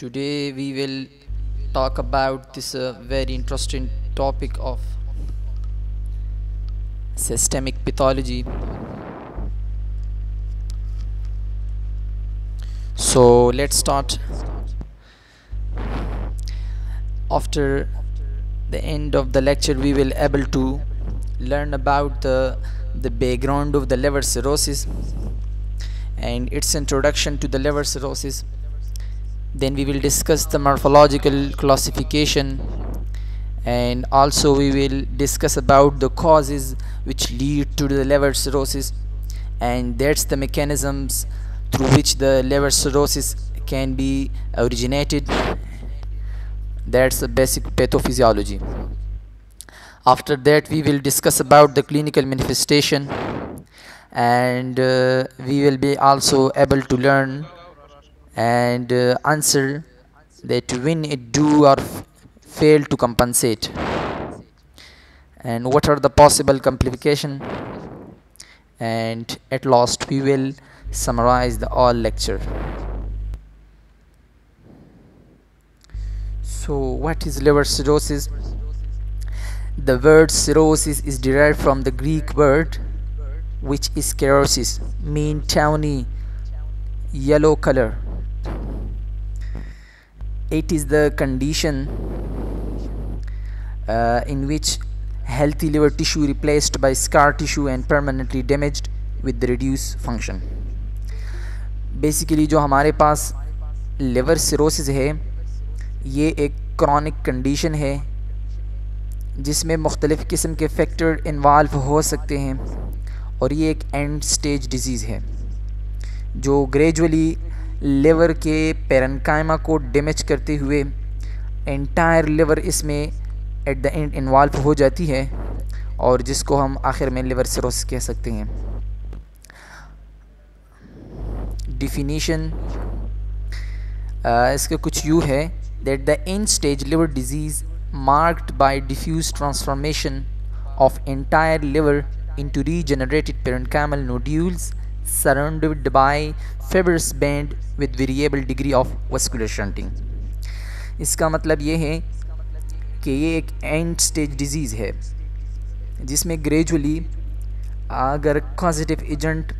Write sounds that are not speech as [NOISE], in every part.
today we will talk about this uh, very interesting topic of systemic pathology so let's start after the end of the lecture we will able to learn about the the background of the liver cirrhosis and its introduction to the liver cirrhosis then we will discuss the morphological classification and also we will discuss about the causes which lead to the liver cirrhosis and that's the mechanisms through which the liver cirrhosis can be originated that's the basic pathophysiology after that we will discuss about the clinical manifestation and uh, we will be also able to learn and uh, answer that when it do or fail to compensate and what are the possible complication and at last we will summarize the all lecture so what is liver cirrhosis the word cirrhosis is derived from the greek word which is kerosis mean tawny yellow color it is the condition uh, in which healthy liver tissue replaced by scar tissue and permanently damaged with the reduced function basically jo hamare paas liver cirrhosis hai ye ek chronic condition hai jisme mukhtalif qisam ke factor involve ho sakte hain aur ye ek end stage disease hai jo gradually लेवर के parenchyma को damage करते हुए entire लेवर इसमें at the end involve हो जाती है और जिसको हम आखिर में लिवर सिरोसिस कह सकते हैं डिफिनीशन इसका कुछ यू है that the end stage liver disease marked by diffuse transformation of entire liver into regenerated parenchymal nodules surrounded by fibrous band with variable degree of vascular shunting इसका मतलब ये है कि ये एक एंड स्टेज डिजीज़ है जिसमें ग्रेजुअली अगर कॉजिटिव एजेंट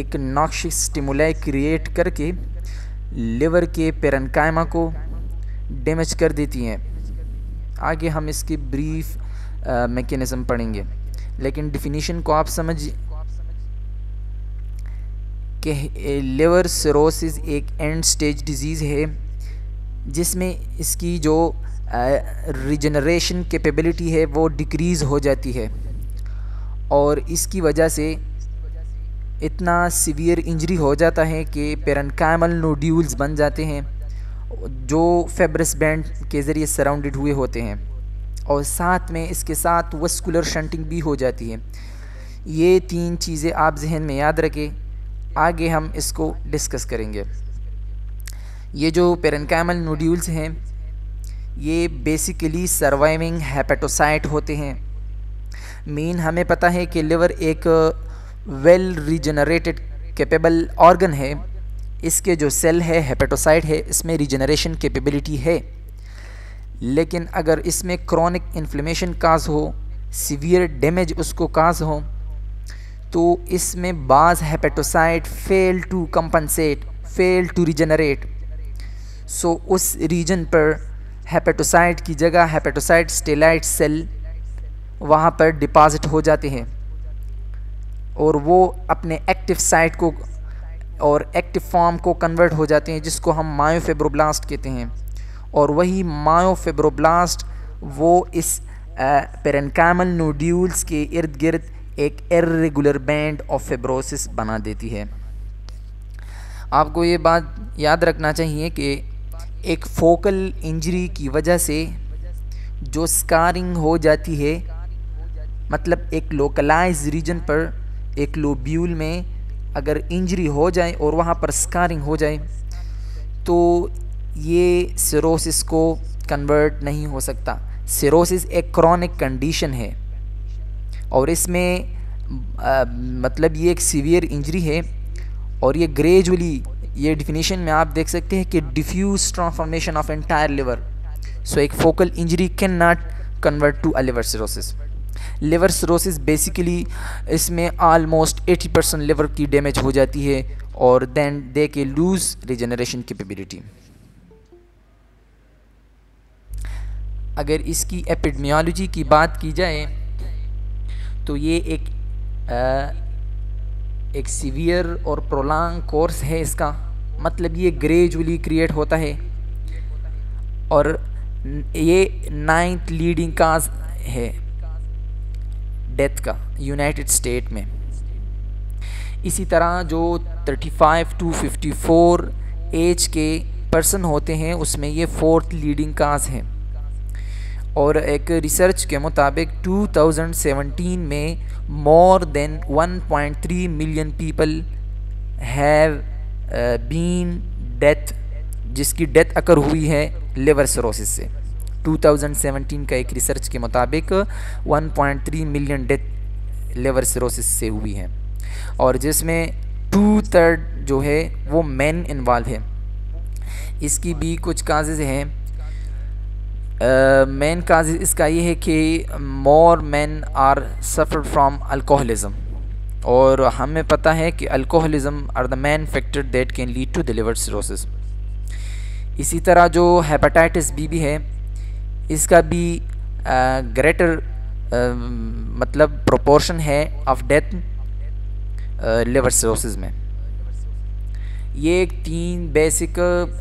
एक नॉक्शिक स्टिमुलाई क्रिएट करके लिवर के पेरनकायमा को डैमेज कर देती हैं आगे हम इसकी ब्रीफ मैकेनिज़्म पढ़ेंगे लेकिन डिफिनीशन को आप समझ कि लिवर सरोसिस एक एंड स्टेज डिजीज़ है जिसमें इसकी जो रिजनरेशन कैपेबिलिटी है वो डिक्रीज़ हो जाती है और इसकी वजह से इतना सीवियर इंजरी हो जाता है कि पेरनकामल नोड्यूल्स बन जाते हैं जो फेब्रस बैंड के ज़रिए सराउंडेड हुए होते हैं और साथ में इसके साथ वस्कुलर शंटिंग भी हो जाती है ये तीन चीज़ें आप जहन में याद रखें आगे हम इसको डिस्कस करेंगे ये जो पेरनकैमल नोड्यूल्स हैं ये बेसिकली सर्वाइविंग हेपेटोसाइट होते हैं मेन हमें पता है कि लिवर एक वेल रिजनरेटेड कैपेबल ऑर्गन है इसके जो सेल है हेपेटोसाइट है इसमें रिजनरेशन कैपेबिलिटी है लेकिन अगर इसमें क्रॉनिक इन्फ्लेमेशन काज हो सीवियर डैमेज उसको काज हो तो इसमें बाज़ hepatocyte fail to compensate fail to regenerate so उस रीजन पर हेपेटोसाइट की जगह हेपेटोसाइट स्टेलाइट सेल वहाँ पर डिपॉजिट हो जाते हैं और वो अपने एक्टिव साइट को और एक्टिव फॉर्म को कन्वर्ट हो जाते हैं जिसको हम मायोफेब्रोब्लास्ट कहते हैं और वही मायोफेब्रोब्लास्ट वो इस पेरेनकामल नोड्यूल्स के इर्द गिर्द एक इरेगुलर बैंड ऑफ फेब्रोसिस बना देती है आपको ये बात याद रखना चाहिए कि एक फोकल इंजरी की वजह से जो स्कारिंग हो जाती है मतलब एक लोकलाइज रीजन पर एक लोब्यूल में अगर इंजरी हो जाए और वहाँ पर स्कारिंग हो जाए तो ये सिरोसिस को कन्वर्ट नहीं हो सकता सिरोसिस एक क्रॉनिक कंडीशन है और इसमें आ, मतलब ये एक सीवियर इंजरी है और ये ग्रेजुअली ये डिफिनीशन में आप देख सकते हैं कि diffuse transformation of entire liver so एक focal injury can not convert to a liver cirrhosis liver cirrhosis basically इसमें आलमोस्ट 80 परसेंट लिवर की डैमेज हो जाती है और देन दे के लूज रिजनरेशन कैपेबिलिटी अगर इसकी एपिडमियोलॉजी की बात की जाए तो ये एक आ, एक सीवियर और प्रोलॉन्ग कोर्स है इसका मतलब ये ग्रेजुअली क्रिएट होता है और ये नाइन्थ लीडिंग काज है डेथ का यूनाइटेड स्टेट में इसी तरह जो 35 टू 54 एज के पर्सन होते हैं उसमें ये फोर्थ लीडिंग काज है और एक रिसर्च के मुताबिक 2017 में more than 1.3 million people have been death जिसकी डेथ अकर हुई है लिवर सरोसिस से 2017 का एक रिसर्च के मुताबिक 1.3 मिलियन डेथ लिवर सरोसिस से हुई है और जिसमें टू थर्ड जो है वो मैन इन्वॉल्व है इसकी भी कुछ काजेज़ हैं मेन काज इसका ये है कि more man are suffer from alcoholism और हमें पता है कि alcoholism are the main factor that can lead to deliver liver cirrhosis इसी तरह जो हेपाटाइटिस बी भी है इसका भी ग्रेटर मतलब प्रोपोर्शन है ऑफ डेथ लिवर सिरोसिस में ये एक तीन बेसिक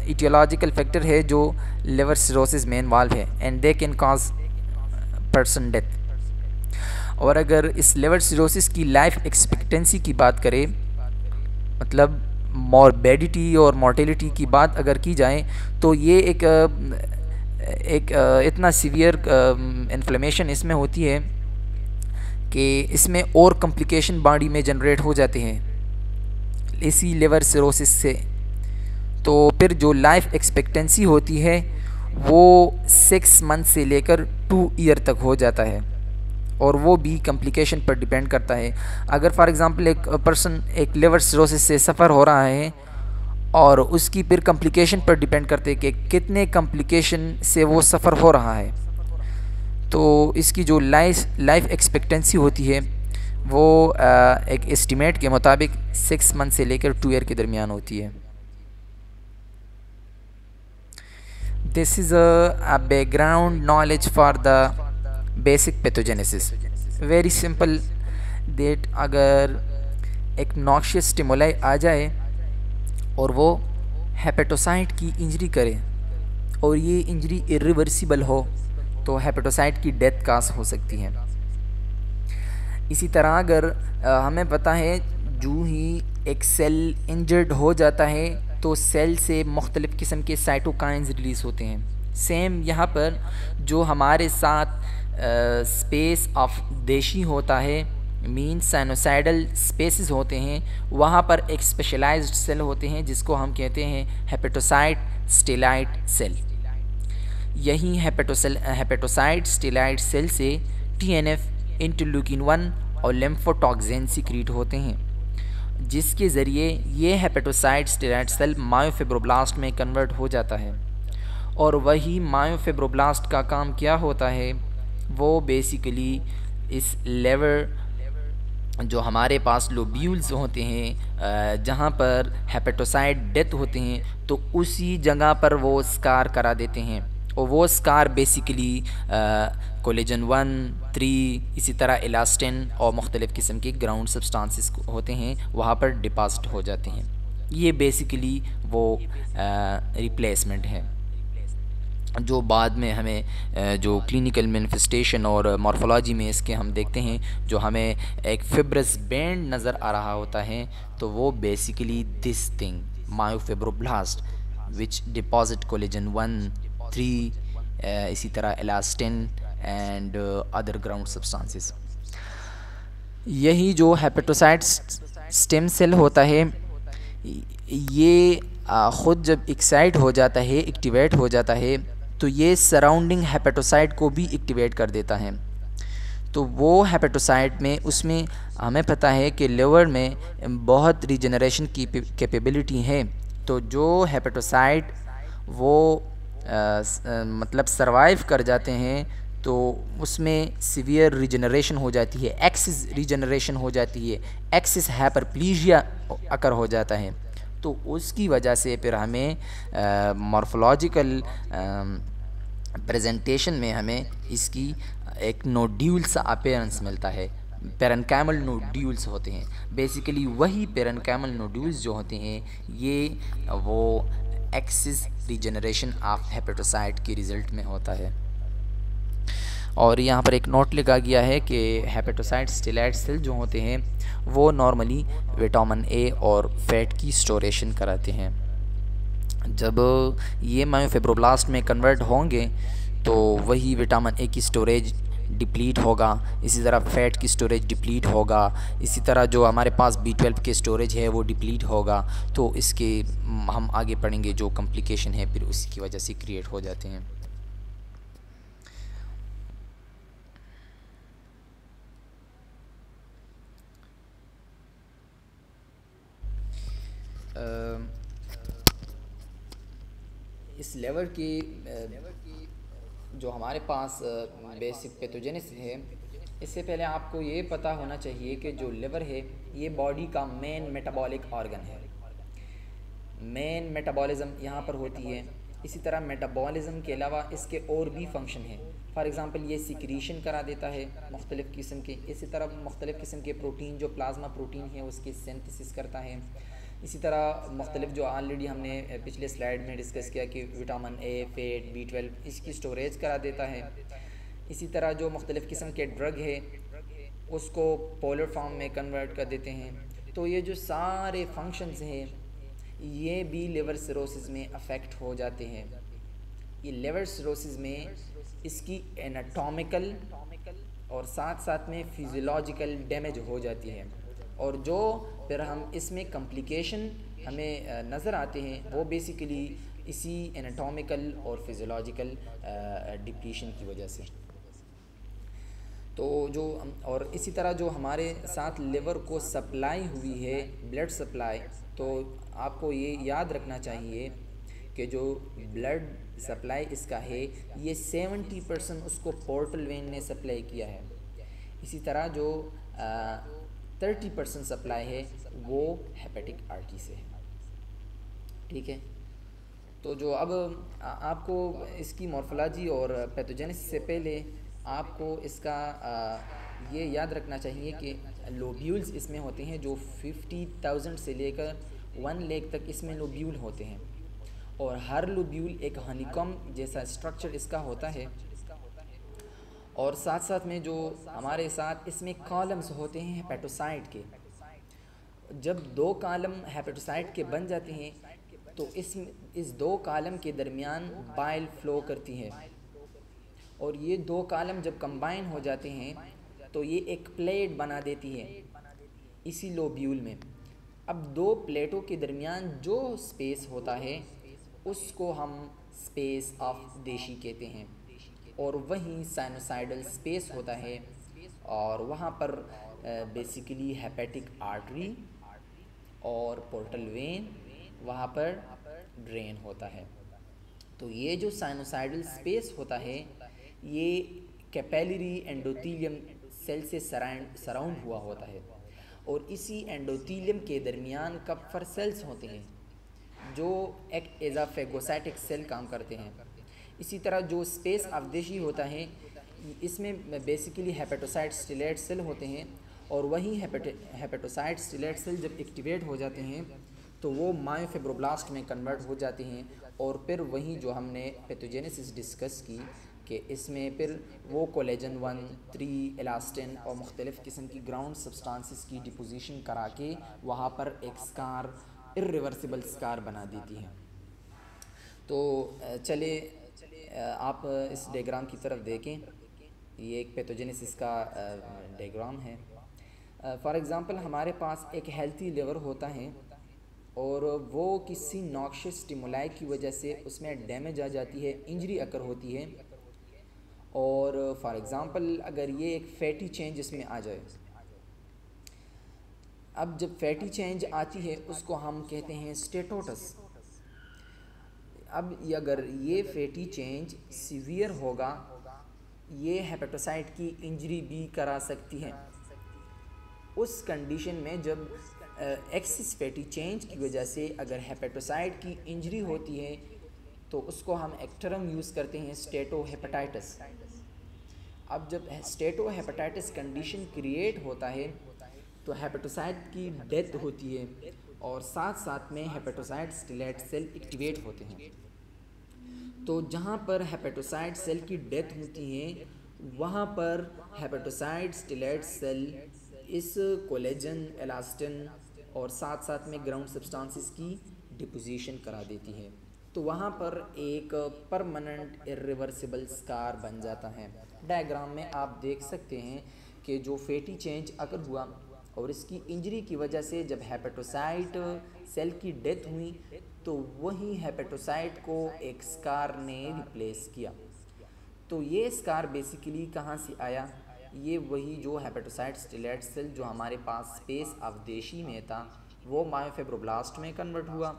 इटियोलॉजिकल फैक्टर है जो लिवर सिरोसिस में इन्वाल्व है and they can cause person death और अगर इस लिवर सिरोसिस की लाइफ एक्सपेक्टेंसी की बात करें मतलब मॉरबेडिटी और मॉर्टेलिटी की बात अगर की जाए तो ये एक uh, एक uh, इतना सीवियर इन्फ्लेमेशन um, इसमें होती है कि इसमें और कम्प्लिकेशन बॉडी में जनरेट हो जाते हैं इसी लिवर सिरोसिस से तो फिर जो लाइफ एक्सपेक्टेंसी होती है वो सिक्स मंथ से लेकर टू ईयर तक हो जाता है और वो भी कम्प्लिकेशन पर डिपेंड करता है अगर फॉर एग्ज़ाम्पल एक पर्सन एक लिवर सिरोसिस से सफ़र हो रहा है और उसकी फिर कम्प्लिकेशन पर डिपेंड करते हैं कि कितने कम्प्लिकेशन से वो सफ़र हो रहा है तो इसकी जो लाइफ लाइफ एक्सपेक्टेंसी होती है वो एक इस्टीमेट के मुताबिक सिक्स मंथ से लेकर टू ईयर के दरमियान होती है this is a background knowledge for the basic pathogenesis very simple that अगर एक नॉक्शियस स्टिमुलाई आ जाए और वो हेपेटोसाइट की इंजरी करे और ये इंजरी इरिवर्सिबल हो तो हेपेटोसाइट की डेथ कास हो सकती है इसी तरह अगर हमें पता है जो ही एक सेल इंजर्ड हो जाता है तो सेल से मुख्तलिफ़ किस्म के साइटोकाइंस रिलीज़ होते हैं सेम यहाँ पर जो हमारे साथ स्पेस ऑफ देशी होता है मीन साइनोसाइडल स्पेसेस होते हैं वहाँ पर एक स्पेशलाइज्ड सेल होते हैं जिसको हम कहते हैं हेपेटोसाइट स्टेलाइट सेल यही हेपेटोसेल हेपेटोसाइट स्टेलाइट सेल से टीएनएफ इंटरल्यूकिन वन और लेम्फोटॉक्सिन सीक्रीट होते हैं जिसके ज़रिए ये हेपेटोसाइड स्टेराइड सेल मायोफेब्रोब्लास्ट में कन्वर्ट हो जाता है और वही मायोफेब्रोब्लास्ट का काम क्या होता है वो बेसिकली इस लेवर जो हमारे पास लोब्यूल्स होते हैं जहाँ पर हेपेटोसाइड डेथ होते हैं तो उसी जगह पर वो स्कार करा देते हैं और वो scar basically collagen one three इसी तरह एलास्टिन और मुख्तलिफ़ किस्म के ग्राउंड सब्सटेंसेस होते हैं वहाँ पर डिपॉजिट हो जाते हैं ये बेसिकली वो रिप्लेसमेंट uh, है जो बाद में हमें uh, जो क्लिनिकल मैनिफेस्टेशन और मॉर्फोलॉजी में इसके हम देखते हैं जो हमें एक फिब्रस बैंड नज़र आ रहा होता है तो वो basically this thing myofibroblast which deposit collagen one three uh, इसी तरह elastin and other ground substances यही जो हेपेटोसाइट स्टेम सेल होता है ये ख़ुद जब एक्साइट हो जाता है एक्टिवेट हो जाता है तो ये सराउंडिंग हेपेटोसाइट को भी एक्टिवेट कर देता है तो वो हेपेटोसाइट में उसमें हमें पता है कि लिवर में बहुत रिजनरेशन की कैपेबिलिटी है तो जो हेपेटोसाइट वो मतलब सर्वाइव कर जाते हैं तो उसमें सीवियर रिजनरेशन हो जाती है एक्सिस रिजनरेशन हो जाती है एक्सिस हैपरप्लीजिया अकर हो जाता है तो उसकी वजह से फिर हमें मॉर्फोलॉजिकल प्रेजेंटेशन में हमें इसकी एक नोड्यूल्स अपेयरेंस मिलता है पेरनकैमल नोड्यूल्स होते हैं बेसिकली वही पेरनकैमल नोड्यूल्स जो होते हैं ये वो एक्सिस रिजनरेशन ऑफ हेपेटोसाइट के रिज़ल्ट में होता है और यहाँ पर एक नोट लिखा गया है कि हेपेटोसाइट स्टेलाइट सेल जो होते हैं वो नॉर्मली विटामिन ए और फैट की स्टोरेशन कराते हैं जब ये मायोफेब्रोब्लास्ट में कन्वर्ट होंगे तो वही विटामिन ए की स्टोरेज डिप्लीट होगा इसी तरह फैट की स्टोरेज डिप्लीट होगा इसी तरह जो हमारे पास बी ट्वेल्व के स्टोरेज है वो डिप्लीट होगा तो इसके हम आगे पढ़ेंगे जो कम्प्लिकेशन है फिर उसकी वजह से क्रिएट हो जाते हैं इस लेवर की जो हमारे पास बेसिक पेथोजेनिस है इससे पहले आपको ये पता होना चाहिए कि जो लिवर है ये बॉडी का मेन मेटाबॉलिक ऑर्गन है मेन मेटाबॉलिज़म यहाँ पर होती है इसी तरह मेटाबॉलिज़म के अलावा इसके और भी फंक्शन हैं फॉर एग्ज़ाम्पल ये सिक्रीशन करा देता है मुख्तलिफ़ किस्म के इसी तरह मुख्तलिफ़ किस्म के प्रोटीन जो प्लाज्मा प्रोटीन है उसकी सिंथेसिस करता है इसी तरह मुख्तलिफ जो ऑलरेडी हमने पिछले स्लाइड में डिस्कस किया कि vitamin A fat B twelve इसकी स्टोरेज करा देता है इसी तरह जो मुख्तलिफ़ किस्म के ड्रग है उसको पोलर फॉर्म में कन्वर्ट कर देते हैं तो ये जो सारे फंक्शंस हैं ये भी लिवर सिरोसिस में अफेक्ट हो जाते हैं ये लिवर सिरोसिस में इसकी एनाटॉमिकल और साथ साथ में फिजियोलॉजिकल डैमेज हो जाती है और जो फिर हम इसमें कम्प्लिकेशन हमें नज़र आते हैं वो बेसिकली इसी एनाटॉमिकल और फिज़ोलॉजिकल डिप्लीशन की वजह से तो जो और इसी तरह जो हमारे साथ लिवर को सप्लाई हुई है ब्लड सप्लाई तो आपको ये याद रखना चाहिए कि जो ब्लड सप्लाई इसका है ये सेवेंटी परसेंट उसको पोर्टल वेन ने सप्लाई किया है इसी तरह जो थर्टी परसेंट सप्लाई है वो हेपेटिक आर्टी से है ठीक है तो जो अब आपको इसकी मॉर्फोलॉजी और पैथोजेनिस से पहले आपको इसका ये याद रखना चाहिए कि लोब्यूल्स इसमें होते हैं जो फिफ्टी थाउजेंड से लेकर वन लेख तक इसमें लोब्यूल होते हैं और हर लोब्यूल एक हनीकॉम जैसा स्ट्रक्चर इसका होता है और साथ साथ में जो हमारे साथ इसमें कॉलम्स होते हैं हेपेटोसाइट के जब दो कॉलम हेपेटोसाइट के बन जाते हैं तो इस इस दो कॉलम के दरमियान बाइल फ्लो करती है और ये दो कॉलम जब कंबाइन हो जाते हैं तो ये एक प्लेट बना देती है इसी लोब्यूल में अब दो प्लेटों के दरमियान जो स्पेस होता है उसको हम स्पेस ऑफ देशी कहते हैं और वहीं साइनोसाइडल स्पेस होता है और वहाँ पर बेसिकली हेपेटिक आर्टरी और पोर्टल वेन वहाँ पर ड्रेन होता है तो ये जो साइनोसाइडल स्पेस होता है ये कैपेलरी एंडोथीलियम सेल से सराउंड हुआ होता है और इसी एंडोथीलियम के दरमियान कपफर सेल्स होते हैं जो एक एजाफेगोसाइटिक सेल काम करते हैं इसी तरह जो स्पेस अवदेशी होता है इसमें बेसिकली हेपेटोसाइट स्टिलेट सेल होते हैं और वही हेपेटोसाइट स्टिलेट सेल जब एक्टिवेट हो जाते हैं तो वो मायोफेब्रोब्लास्ट में कन्वर्ट हो जाते हैं और फिर वहीं जो हमने पेथोजेनेसिस डिस्कस की कि इसमें फिर वो कोलेजन वन थ्री एलास्टिन और मुख्तलिफ़ किस्म की ग्राउंड सब्सटेंसेस की डिपोजिशन करा के वहाँ पर एक स्कार इरिवर्सिबल स्कार बना देती है तो चले आप इस डायग्राम की तरफ देखें ये एक पैथोजेनिस इसका डायग्राम है फॉर एग्ज़ाम्पल हमारे पास एक हेल्थी लिवर होता है और वो किसी नॉक्शस स्टिमुलाई की वजह से उसमें डैमेज आ जाती है इंजरी अकर होती है और फॉर एग्ज़ाम्पल अगर ये एक फैटी चेंज इसमें आ जाए अब जब फैटी चेंज आती है उसको हम कहते हैं स्टेटोटस अब अगर ये फैटी चेंज सीवियर होगा ये हेपेटोसाइट की इंजरी भी करा सकती है उस कंडीशन में जब एक्सिस फैटी चेंज की वजह से अगर हेपेटोसाइट की इंजरी होती है तो उसको हम एक्टरम यूज़ करते हैं स्टेटो हेपेटाइटिस अब जब स्टेटो हेपेटाइटिस कंडीशन क्रिएट होता है तो हेपेटोसाइट की डेथ होती है और साथ साथ में हेपेटोसाइट स्टिलेट सेल एक्टिवेट होते हैं तो जहाँ पर हेपेटोसाइड सेल की डेथ होती है वहाँ पर हेपेटोसाइड स्टिलेट सेल इस कोलेजन एलास्टिन और साथ साथ में ग्राउंड सब्सटेंसेस की डिपोजिशन करा देती है तो वहाँ पर एक परमानेंट इरिवर्सिबल स्कार बन जाता है डायग्राम में आप देख सकते हैं कि जो फेटी चेंज अगर हुआ और इसकी इंजरी की वजह से जब हेपेटोसाइट सेल की डेथ हुई तो वही हेपेटोसाइट को एक स्कार ने रिप्लेस किया तो ये स्कार बेसिकली कहाँ से आया ये वही जो हेपेटोसाइट स्टिलेट सेल जो हमारे पास स्पेस अवदेशी में था वो मायोफेब्रोब्लास्ट में कन्वर्ट हुआ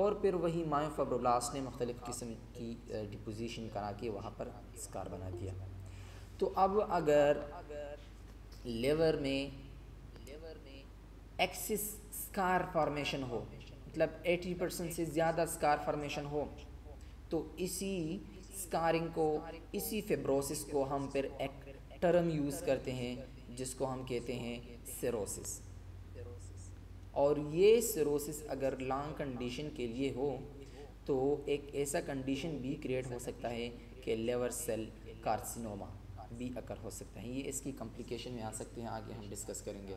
और फिर वही मायोफेब्रोब्लास्ट ने मुख्तलिफ़ किस्म की डिपोजिशन करा के वहाँ पर स्कार बना दिया तो अब अगर लेवर में लेवर में एक्सिस स्कार फॉर्मेशन हो मतलब 80 परसेंट से ज़्यादा स्कार फॉर्मेशन हो तो इसी स्कारिंग को इसी फेब्रोसिस को हम फिर एक टर्म यूज़ करते हैं जिसको हम कहते हैं सिरोसिस और ये सिरोसिस अगर लॉन्ग कंडीशन के लिए हो तो एक ऐसा कंडीशन भी क्रिएट हो सकता है कि लेवर सेल कार्सिनोमा भी अकर हो सकता है ये इसकी कम्प्लिकेशन में आ सकते हैं आगे हम डिस्कस करेंगे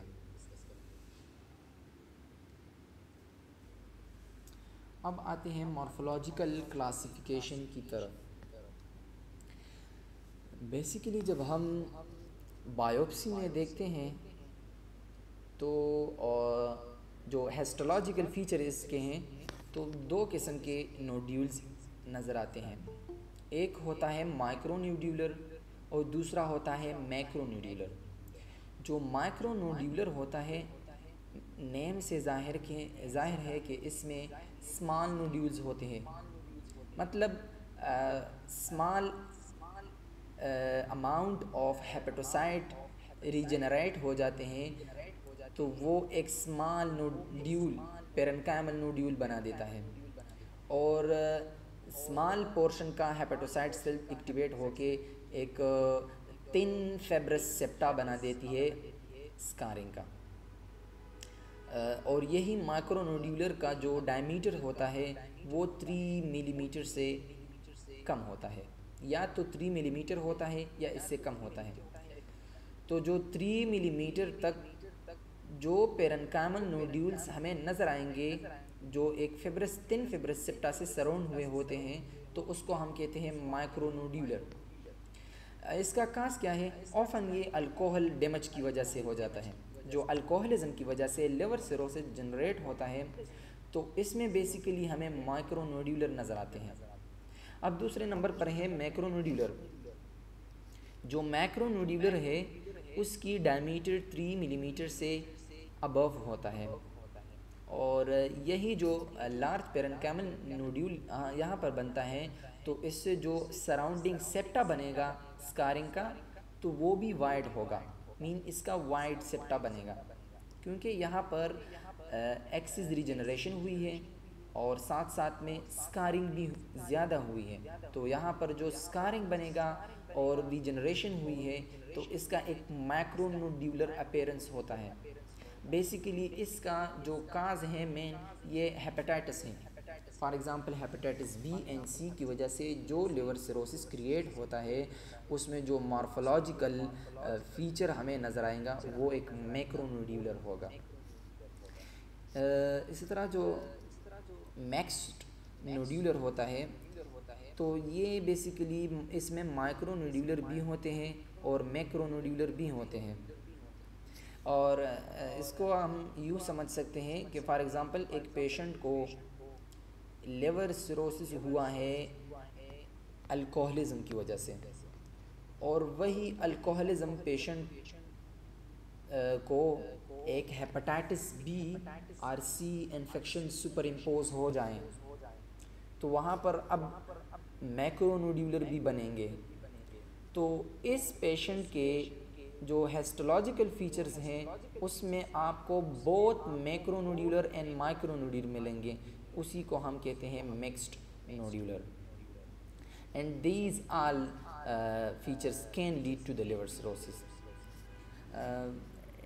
अब आते हैं मॉर्फोलॉजिकल क्लासिफिकेशन की तरफ बेसिकली जब हम बायोप्सी में देखते हैं तो जो हेस्टोलॉजिकल फीचर इसके हैं तो दो किस्म के नोड्यूल्स नज़र आते हैं एक होता है माइक्रोन्यूड्यूलर और दूसरा होता है मैक्रोन्यूड्यूलर जो माइक्रोनोड्यूलर होता है नेम से जाहिर के जाहिर है कि इसमें स्मॉल नूडल्स होते हैं मतलब small amount of hepatocyte regenerate हो जाते हैं तो वो एक स्मॉल नोड्यूल पेरनकामल नोड्यूल बना देता है और स्मॉल पोर्शन का हेपेटोसाइट सेल एक्टिवेट होके एक तिन फेब्रस सेप्टा बना देती है स्कारिंग का और यही माइक्रोनोड्यूलर का जो डायमीटर होता है वो थ्री मिलीमीटर से कम होता है या तो थ्री मिलीमीटर होता है या इससे कम होता है तो जो थ्री मिलीमीटर तक जो पेरनकामल नोड्यूल्स हमें नज़र आएंगे जो एक फेबरस तीन फेबरस सेप्टा से सराउंड हुए होते हैं तो उसको हम कहते हैं माइक्रोनोड्यूलर इसका कास क्या है ऑफन ये अल्कोहल डैमेज की वजह से हो जाता है जो अल्कोहलिज्म की वजह से लिवर से जनरेट होता है तो इसमें बेसिकली हमें माइक्रोनोड्यूलर नज़र आते हैं अब दूसरे नंबर पर है मैक्रोनोड्यूलर जो मैक्रोनोड्यूलर है उसकी डायमीटर थ्री मिलीमीटर से अबव होता है और यही जो लार्ज पेरन कैमल नोड्यूल यहाँ पर बनता है तो इससे जो सराउंडिंग सेप्टा बनेगा स्कारिंग का तो वो भी वाइड होगा मीन इसका वाइड सेप्टा बनेगा क्योंकि यहाँ पर एक्सिस रिजनरेशन हुई है और साथ साथ में स्कारिंग भी ज़्यादा हुई है तो यहाँ पर जो स्कारिंग बनेगा और रिजनरेशन हुई है तो इसका एक माइक्रोनोड्यूलर अपेयरेंस होता है बेसिकली इसका जो काज है मेन ये हेपेटाइटिस है for example hepatitis B and C की वजह से जो लिवर सिरोसिस क्रिएट होता है उसमें जो मार्फोलॉजिकल फ़ीचर uh, हमें नज़र आएगा वो एक मैक्रोनोड्यूलर होगा uh, इसी तरह जो मैक्स नोड्यूलर होता है तो ये बेसिकली इसमें माइक्रो नोड्यूलर भी होते हैं और मैक्रो नोड्यूलर भी होते हैं और uh, इसको हम यूँ समझ सकते हैं कि फॉर एग्ज़ाम्पल एक पेशेंट को लेवर सिरोसिस हुआ है अल्कोहलिज़म की वजह से और वही अल्कोहलिज्म पेशेंट को एक hepatitis B or C infection superimpose हो जाए तो वहाँ पर अब मैक्रोनोड्यूलर भी बनेंगे तो इस पेशेंट के जो हेस्टोलॉजिकल फीचर्स हैं उसमें आपको बोथ मैक्रोनोड्यूलर एंड माइक्रोनोड्यूल मिलेंगे उसी को हम कहते हैं mixed nodular and these are features can lead to the liver cirrhosis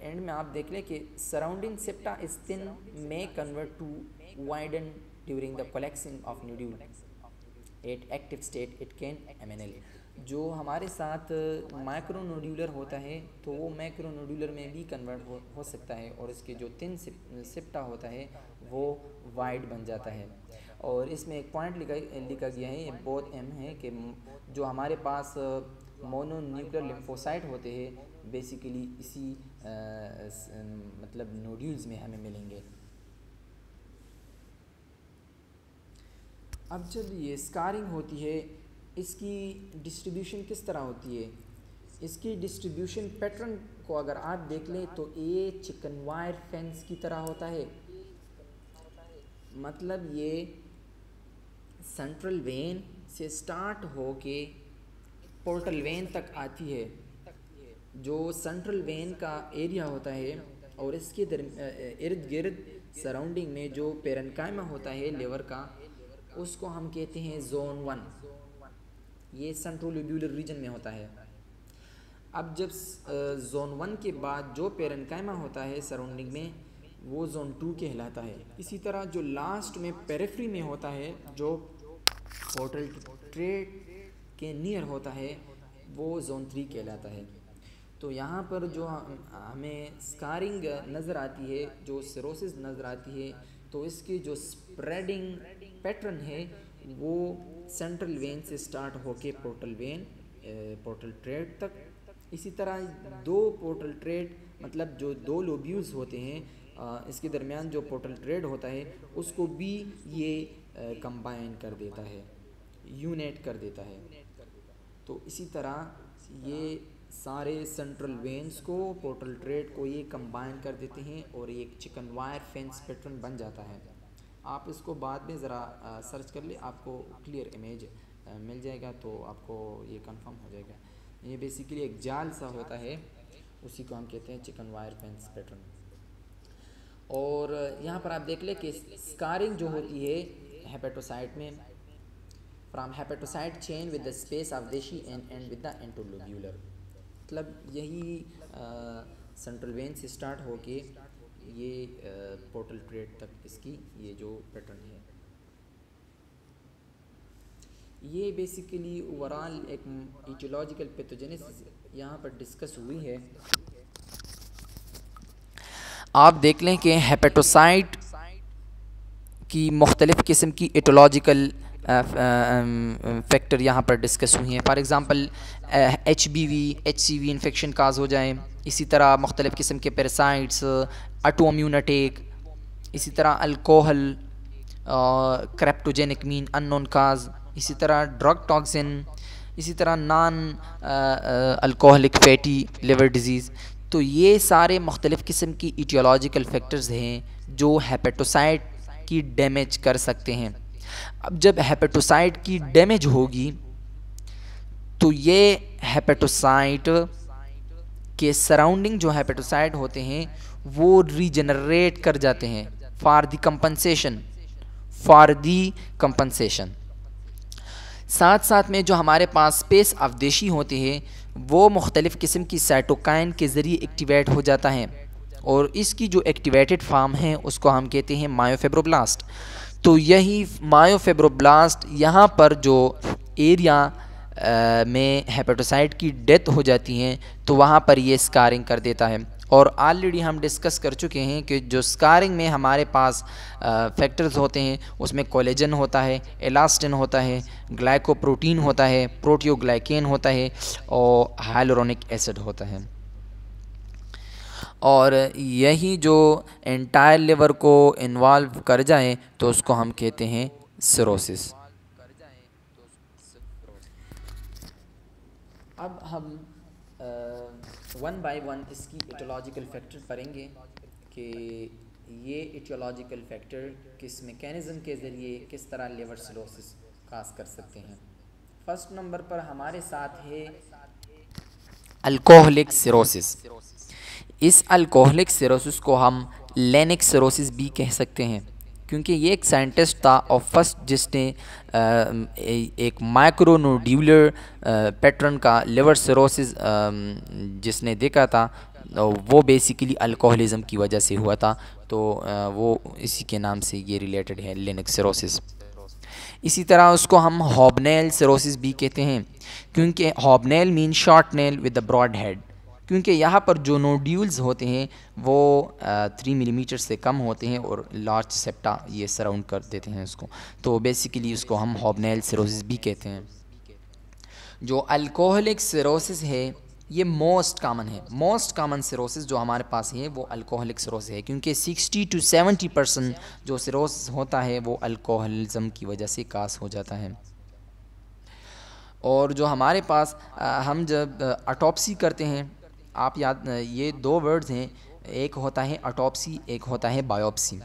and में आप देख लें कि surrounding septa thin may convert to widen during the collection of nodule at active state it can um जो हमारे साथ micro uh, nodular होता है तो वो माइक्रो नोड्यूलर में भी कन्वर्ट हो, हो सकता है और इसके जो तिन सिप, सिप्टा होता है वो वाइड बन जाता है और इसमें एक पॉइंट लिखा लिखा गया है ये बहुत अहम है कि जो हमारे पास मोनो न्यूक्लियर लिम्फोसाइट होते हैं बेसिकली इसी आ, मतलब नोड्यूल्स में हमें मिलेंगे अब जब ये स्कारिंग होती है इसकी डिस्ट्रीब्यूशन किस तरह होती है इसकी डिस्ट्रीब्यूशन पैटर्न को अगर आप देख लें तो ये चिकन वायर फेंस की तरह होता है मतलब ये सेंट्रल वेन से स्टार्ट हो के पोर्टल वेन तक आती है जो सेंट्रल वेन का एरिया होता है और इसके इर्द गिर्द सराउंडिंग में जो पेरनकायमा होता है लेवर का उसको हम कहते हैं जोन वन ये सेंट्रल लिब्यूलर रीजन में होता है अब जब जोन वन के बाद जो पेरनकायमा होता है सराउंडिंग में वो जोन टू कहलाता है इसी तरह जो लास्ट में पेरेफ्री में होता है जो पोर्टल ट्रेड के नियर होता है वो जोन थ्री कहलाता है तो यहाँ पर जो हमें स्कारिंग नज़र आती है जो सरोसिस नज़र आती है तो इसकी जो स्प्रेडिंग पैटर्न है वो सेंट्रल वेन से स्टार्ट होके पोर्टल वेन पोर्टल ट्रेड तक इसी तरह दो पोर्टल ट्रेड मतलब जो दो लोब्यूज़ होते हैं इसके दरमियान जो पोर्टल ट्रेड होता है उसको भी ये कंबाइन कर देता है यूनेट कर देता है तो इसी तरह ये सारे सेंट्रल वेंस को पोर्टल ट्रेड को ये कंबाइन कर देते हैं और एक चिकन वायर फेंस पैटर्न बन जाता है आप इसको बाद में ज़रा सर्च कर ले आपको क्लियर इमेज मिल जाएगा तो आपको ये कंफर्म हो जाएगा ये बेसिकली एक जाल सा होता है उसी को हम कहते हैं चिकन वायर फेंस पैटर्न और यहाँ पर आप देख लें कि स्कारिंग जो होती है हेपेटोसाइट में from hepatocyte chain with the space of Disse and and with the intralobular मतलब यही सेंट्रल वेन से स्टार्ट होके ये पोर्टल ट्रेड तक इसकी ये जो पैटर्न है ये बेसिकली ओवरऑल एक इटियोलॉजिकल पैथोजेनेसिस यहाँ पर डिस्कस हुई है आप देख लें कि हेपेटोसाइट की मुख्तलिफ़ किस्म की एटोलॉजिकल फैक्टर यहाँ पर डिस्कस हुई हैं for example H B V H C V infection cause हो जाए इसी तरह मुख्तलिफ़ किस्म के पेरासाइट्स अटोम्यून इसी तरह alcohol cryptogenic mean unknown cause इसी तरह ड्रग टॉक्सिन इसी तरह non alcoholic fatty liver disease तो ये सारे मुख्तलिफ़ किस्म की ईटियोलॉजिकल फैक्टर्स हैं जो हेपेटोसाइट की डैमेज कर सकते हैं अब जब हेपेटोसाइट की डैमेज होगी तो ये हेपेटोसाइट के सराउंडिंग जो हेपेटोसाइट होते हैं वो रीजनरेट कर जाते हैं for the compensation for the compensation साथ साथ में जो हमारे पास स्पेस अवदेशी होते हैं वो मुख्तलिफ़ किस्म की साइटोकाइन के ज़रिए एक्टिवेट हो जाता है और इसकी जो एक्टिवेटेड फार्म है उसको हम कहते हैं मायोफेब्रोब्लास्ट तो यही मायोफेब्रोब्लास्ट यहाँ पर जो एरिया में हेपेटोसाइट की डेथ हो जाती है तो वहाँ पर ये स्कारिंग कर देता है और ऑलरेडी हम डिस्कस कर चुके हैं कि जो स्कारिंग में हमारे पास फैक्टर्स होते हैं उसमें कोलेजन होता है एलास्टिन होता है ग्लाइकोप्रोटीन होता है प्रोटियोग्लाइकेन होता है और हाइलोरोनिक एसिड होता है और यही जो एंटायर लिवर को इन्वॉल्व कर जाए तो उसको हम कहते हैं सरोसिस अब हम वन बाय वन इसकी एटोलॉजिकल फैक्टर पढ़ेंगे कि ये इटोलॉजिकल फैक्टर किस मेकैनिज़म के ज़रिए किस तरह लेवर सलोसिस काज कर सकते हैं फर्स्ट नंबर पर हमारे साथ है अल्कोहलिक सिरोसिस इस अल्कोहलिक सिरोसिस को हम लेनिक सिरोसिस भी कह सकते हैं क्योंकि ये एक साइंटिस्ट था और फर्स्ट जिसने एक माइक्रोनोड्यूलर पैटर्न का लिवर सरोसिस जिसने देखा था वो बेसिकली अल्कोहलिज्म की वजह से हुआ था तो वो इसी के नाम से ये रिलेटेड है लिनक्स सरोसिस इसी तरह उसको हम हॉबनेल सरोसिस भी कहते हैं क्योंकि hobnail mean short nail with the broad head क्योंकि यहाँ पर जो नोड्यूल्स होते हैं वो थ्री मिलीमीटर से कम होते हैं और लार्ज सेप्टा ये सराउंड कर देते हैं उसको तो बेसिकली उसको हम हॉबनेल सरोसिस भी कहते हैं जो अल्कोहलिक सरोसिस है ये मोस्ट कामन है मोस्ट कामन सरोसिस जो हमारे पास है वो अल्कोहलिक सरोसिस है क्योंकि 60 टू 70 परसेंट जो सरोसिस होता है वो अल्कोहलिज्म की वजह से कास हो जाता है और जो हमारे पास हम जब अटोपसी करते हैं आप याद ये दो वर्ड्स हैं एक होता है अटोपसी एक होता है बायोप्सी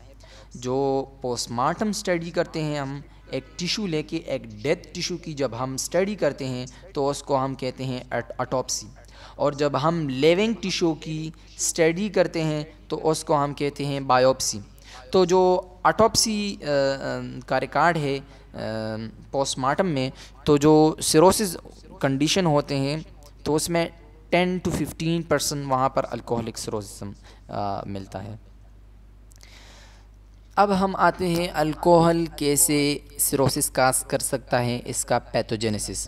जो पोस्टमार्टम स्टडी करते हैं हम एक टिशू लेके एक डेथ टिशू की जब हम स्टडी करते हैं तो उसको हम कहते हैं अटोपसी और जब हम लिविंग टिशू की स्टडी करते हैं तो उसको हम कहते हैं बायोप्सी तो जो अटोपसी का रिकॉर्ड है पोस्टमार्टम में तो जो सिरोसिस कंडीशन होते हैं तो उसमें टेन टू फिफ्टीन परसेंट वहाँ पर अल्कोहलिक सरोजम मिलता है अब हम आते हैं अल्कोहल कैसे सिरोसिस कास कर सकता है इसका पैथोजेनेसिस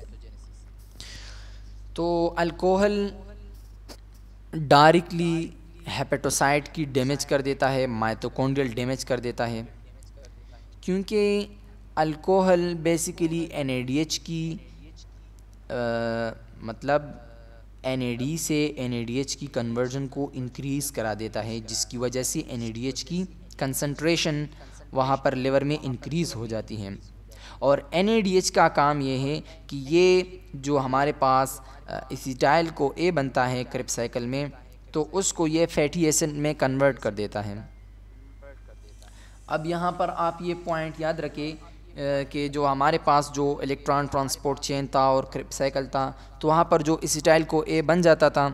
तो अल्कोहल डायरेक्टली हेपेटोसाइट की डैमेज कर देता है माइटोकॉन्ड्रियल डैमेज कर देता है क्योंकि अल्कोहल बेसिकली एनएडीएच की आ, मतलब एन से एन की कन्वर्जन को इंक्रीज़ करा देता है जिसकी वजह से एन की कंसनट्रेशन वहाँ पर लेवर में इंक्रीज़ हो जाती है और एन का काम ये है कि ये जो हमारे पास इसीटाइल को ए बनता है क्रिप साइकिल में तो उसको ये फैटी एसिड में कन्वर्ट कर देता है अब यहाँ पर आप ये पॉइंट याद रखें कि जो हमारे पास जो इलेक्ट्रॉन ट्रांसपोर्ट चेन था और क्रिप साइकिल था तो वहाँ पर जो स्टाइल को ए बन जाता था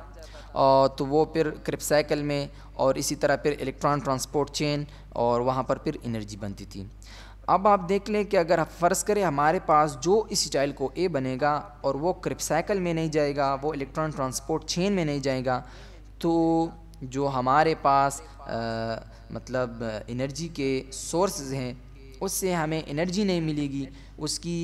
और तो वो फिर क्रिप साइकिल में और इसी तरह फिर इलेक्ट्रॉन ट्रांसपोर्ट चेन और वहाँ पर फिर इनर्जी बनती थी अब आप देख लें कि अगर फ़र्ज़ करें हमारे पास जो इस स्टाइल को ए बनेगा और वो क्रिप साइकिल में नहीं जाएगा वो इलेक्ट्रॉन ट्रांसपोर्ट चेन में नहीं जाएगा तो जो हमारे पास आ, मतलब एनर्जी के सोर्सेज हैं उससे हमें एनर्जी नहीं मिलेगी उसकी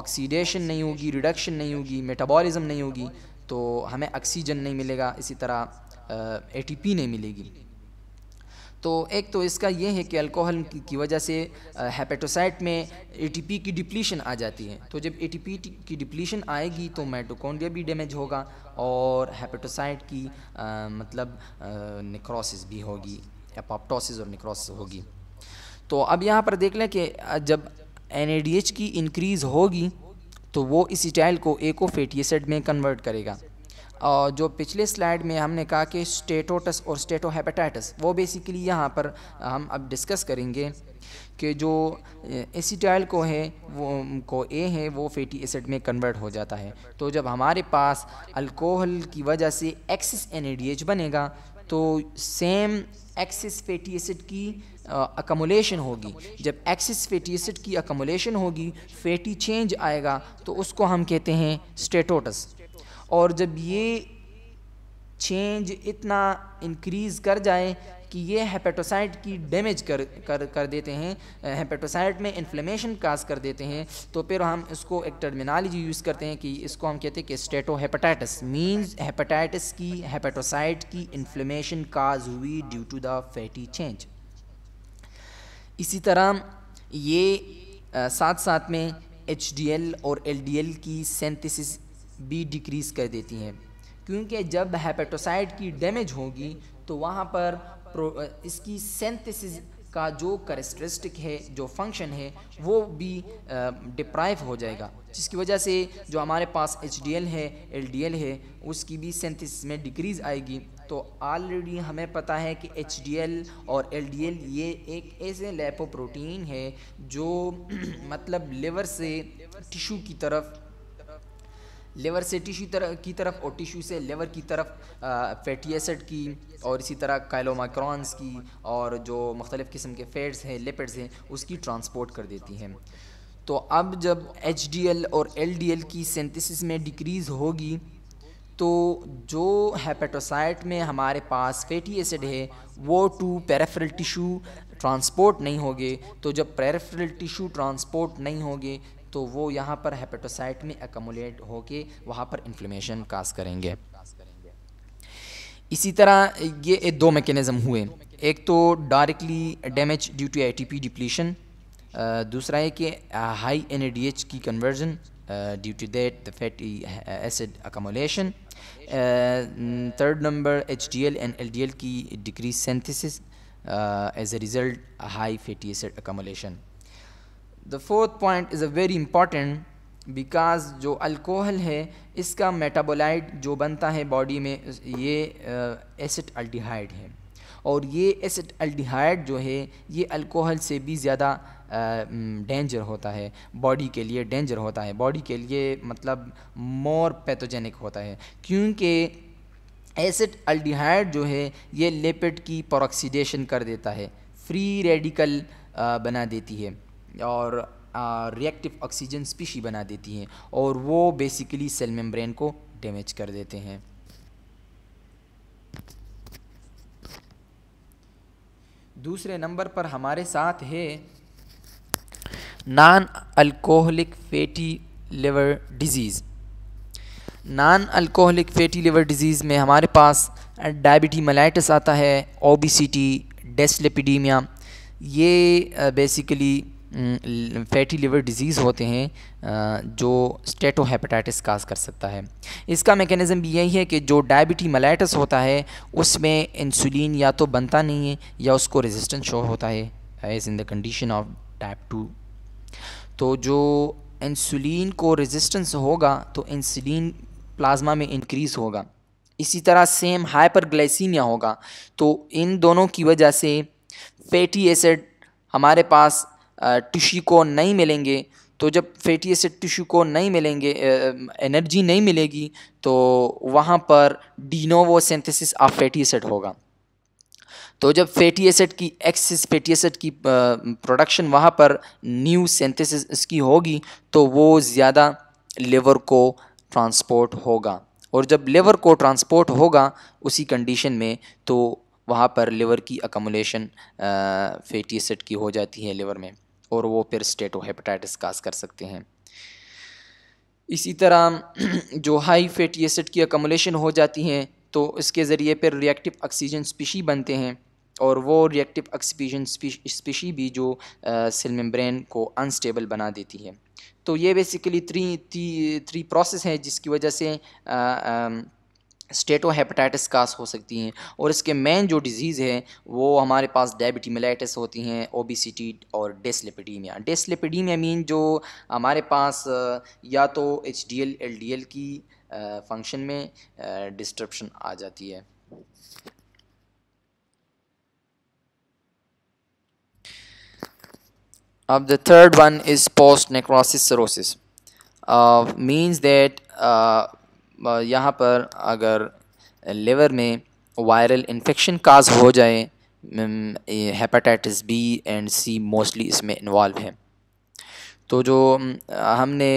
ऑक्सीडेशन नहीं होगी रिडक्शन नहीं होगी मेटाबॉलिज़म नहीं होगी तो हमें ऑक्सीजन नहीं मिलेगा इसी तरह ए नहीं मिलेगी तो एक तो इसका ये है कि अल्कोहल की, की वजह से हेपेटोसाइट में एटीपी की डिप्लीशन आ जाती है तो जब एटीपी की डिप्लीशन आएगी तो माइटोकॉन्ड्रिया भी डैमेज होगा और हेपेटोसाइट की आ, मतलब निक्रोसिस भी होगी एपोप्टोसिस और निक्रोसिस होगी तो अब यहाँ पर देख लें कि जब एन की इंक्रीज़ होगी तो वो इस इटाइल को एको फेटी में कन्वर्ट करेगा और जो पिछले स्लाइड में हमने कहा कि स्टेटोटस और स्टेटोहेपेटाइटस वो बेसिकली यहाँ पर हम अब डिस्कस करेंगे कि जो एसिटाइल को है वो को ए है वो फैटी एसिड में कन्वर्ट हो जाता है तो जब हमारे पास अल्कोहल की वजह से एक्सिस एन बनेगा तो सेम एक्सिस फैटी एसिड की अकमोलेशन uh, होगी जब एक्सिस फैटी एसिड की अकमोलेशन होगी फैटी चेंज आएगा तो उसको हम कहते हैं स्टेटोटस और जब ये चेंज इतना इंक्रीज़ कर जाए कि ये हेपेटोसाइट की डैमेज कर कर कर देते हैं हेपेटोसाइट में इन्फ्लेमेशन काज कर देते हैं तो फिर हम इसको एक टर्मिनोलॉजी यूज़ करते हैं कि इसको हम कहते हैं कि हेपेटाइटिस मीन्स हेपेटाइटिस की हेपेटोसाइट की इन्फ्लेमेशन काज हुई due to the fatty change इसी तरह ये आ, साथ साथ में एच और एल की सेंथिस भी डिक्रीज़ कर देती हैं क्योंकि जब हेपेटोसाइट की डैमेज होगी तो वहाँ पर इसकी सेंथेसिस का जो करेस्टरिस्टिक है जो फंक्शन है वो भी डिप्राइव हो जाएगा जिसकी वजह से जो हमारे पास एच है एल है उसकी भी सेंथिस में डिक्रीज़ आएगी तो ऑलरेडी हमें पता है कि एच और एल ये एक ऐसे लेपोप्रोटीन है जो [CLEARS THROAT] मतलब लिवर से टिशू की तरफ लेवर से टिश्यू तरह की तरफ और टिश्यू से लेवर की तरफ फैटी एसिड की और इसी तरह कैलोमाइक्रॉन्स की और जो मख्तलिफ किस्म के फैट्स हैं लिपिड्स हैं उसकी ट्रांसपोर्ट कर देती हैं तो अब जब एच डी एल और एल डी एल की सेंथिस में डिक्रीज़ होगी तो जो हेपेटोसाइट में हमारे पास फैटी एसिड है वो टू पेरेफरल टिशू ट्रांसपोर्ट नहीं होगे तो जब पेरेफरल टिशू ट्रांसपोर्ट नहीं होंगे तो वो यहाँ पर हेपेटोसाइट में एकमुलेट होके वहाँ पर इन्फ्लेमेशन कास करेंगे इसी तरह ये दो मेकेनिज़म हुए एक तो directly damage due to ATP depletion दूसरा है कि हाई एनएडीएच की conversion due to that the fatty acid accumulation third number HDL and LDL की decrease synthesis as a result high fatty acid accumulation the fourth point is a very important because जो alcohol है इसका metabolite जो बनता है body में ये acid uh, aldehyde है और ये एसिड अल्डिहाइड जो है ये अल्कोहल से भी ज़्यादा डेंजर uh, mm, होता है बॉडी के लिए डेंजर होता है बॉडी के लिए मतलब मोर पैथोजेनिक होता है क्योंकि एसिड अल्डिहाइड जो है ये लेपिड की परोक्सीडेशन कर देता है फ्री रेडिकल uh, बना देती है और रिएक्टिव ऑक्सीजन स्पीशी बना देती हैं और वो बेसिकली सेल मेम्ब्रेन को डैमेज कर देते हैं दूसरे नंबर पर हमारे साथ है non alcoholic fatty liver disease non alcoholic fatty liver disease में हमारे पास डायबिटी मलाइटस आता है ओबिसिटी डेस्लेपिडीमिया ये बेसिकली फैटी लिवर डिजीज़ होते हैं जो स्टेटो हेपेटाइटिस काज कर सकता है इसका मेकेनिज़म भी यही है कि जो डायबिटी मलाइटस होता है उसमें इंसुलिन या तो बनता नहीं है या उसको रेजिस्टेंस शो होता है as in the condition of type two तो जो इंसुलिन को रेजिस्टेंस होगा तो इंसुलिन प्लाज्मा में इंक्रीज़ होगा इसी तरह सेम हाइपरग्लाइसीमिया होगा तो इन दोनों की वजह से फैटी एसिड हमारे पास टिश्यू को नहीं मिलेंगे तो जब फैटी एसिड टिश्यू को नहीं मिलेंगे एनर्जी नहीं मिलेगी तो वहाँ पर de novo synthesis of fatty acid होगा तो जब फैटी एसिड की एक्सिस फैटी एसिड की प्रोडक्शन वहाँ पर न्यू सिंथेसिस इसकी होगी तो वो ज़्यादा लेवर को ट्रांसपोर्ट होगा और जब लेवर को ट्रांसपोर्ट होगा उसी कंडीशन में तो वहाँ पर लेवर की अकमोलेशन फैटी एसिड की हो जाती है लेवर में और वो फिर स्टेटो हेपेटाइटिस काज कर सकते हैं इसी तरह [CLEARS THROAT] जो हाई फैटी एसिड की अकमोलेशन हो जाती हैं तो इसके ज़रिए फिर रिएक्टिव ऑक्सीजन स्पीशी बनते हैं और वो रिएक्टिव ऑक्सीजन स्पीशी भी जो सेल मेम्ब्रेन को अनस्टेबल बना देती है तो ये बेसिकली थ्री थ्री प्रोसेस हैं जिसकी वजह से आ, आ, स्टेटो हेपेटाइटिस कास हो सकती हैं और इसके मेन जो डिज़ीज़ हैं वो हमारे पास डायबिटी मिलाइटिस होती हैं ओबिसिटी और डेस्लिपिडीमिया डेस्लिपिडीमिया मीन जो हमारे पास या तो H D L L D L की फंक्शन में डिस्ट्रप्शन आ जाती है अब the third one is post necrosis cirrhosis means that यहाँ पर अगर लिवर में वायरल इन्फेक्शन काज हो जाए hepatitis B and C mostly इसमें इन्वॉल्व है तो जो हमने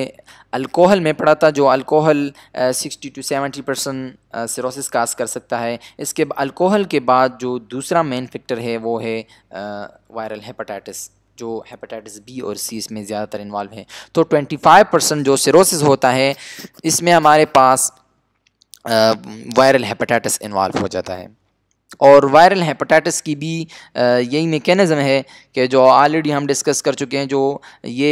अल्कोहल में पढ़ा था जो alcohol 60 to 70 percent cirrhosis cause कर सकता है इसके अल्कोहल के बाद जो दूसरा मेन फैक्टर है वो है वायरल हेपाटाइटिस जो हेपेटाइटिस बी और सी इसमें ज़्यादातर इन्वॉल्व है तो 25 परसेंट जो सिरोसिस होता है इसमें हमारे पास वायरल हेपेटाइटिस इन्वॉल्व हो जाता है और वायरल हेपेटाइटिस की भी यही मेकेनिज़म है कि जो ऑलरेडी हम डिस्कस कर चुके हैं जो ये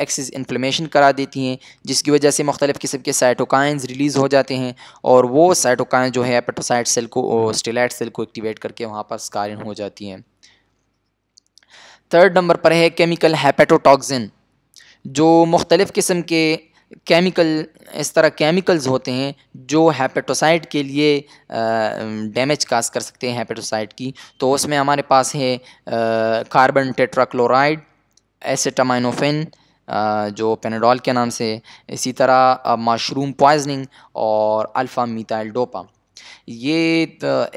एक्सिस इन्फ्लेमेशन करा देती हैं जिसकी वजह से मुख्तलिफ़ किस्म के साइटोकाइंस रिलीज़ हो जाते हैं और वो साइटोकाइन जो है हेपेटोसाइट सेल को स्टेलाइट सेल को एक्टिवेट करके वहाँ पर स्कारिन हो जाती हैं थर्ड नंबर पर है केमिकल हैपेटोटॉक्सिन जो मुख्तलिफ़ किस्म के केमिकल इस तरह केमिकल्स होते हैं जो हैपेटोसाइट के लिए डैमेज काज कर सकते हैं हैपेटोसाइट की तो उसमें हमारे पास है कार्बन टेट्राक्लोराइड एसेटामाइनोफिन जो पेनाडोल के नाम से इसी तरह मशरूम पॉइजनिंग और अल्फ़ा मिथाइल डोपा ये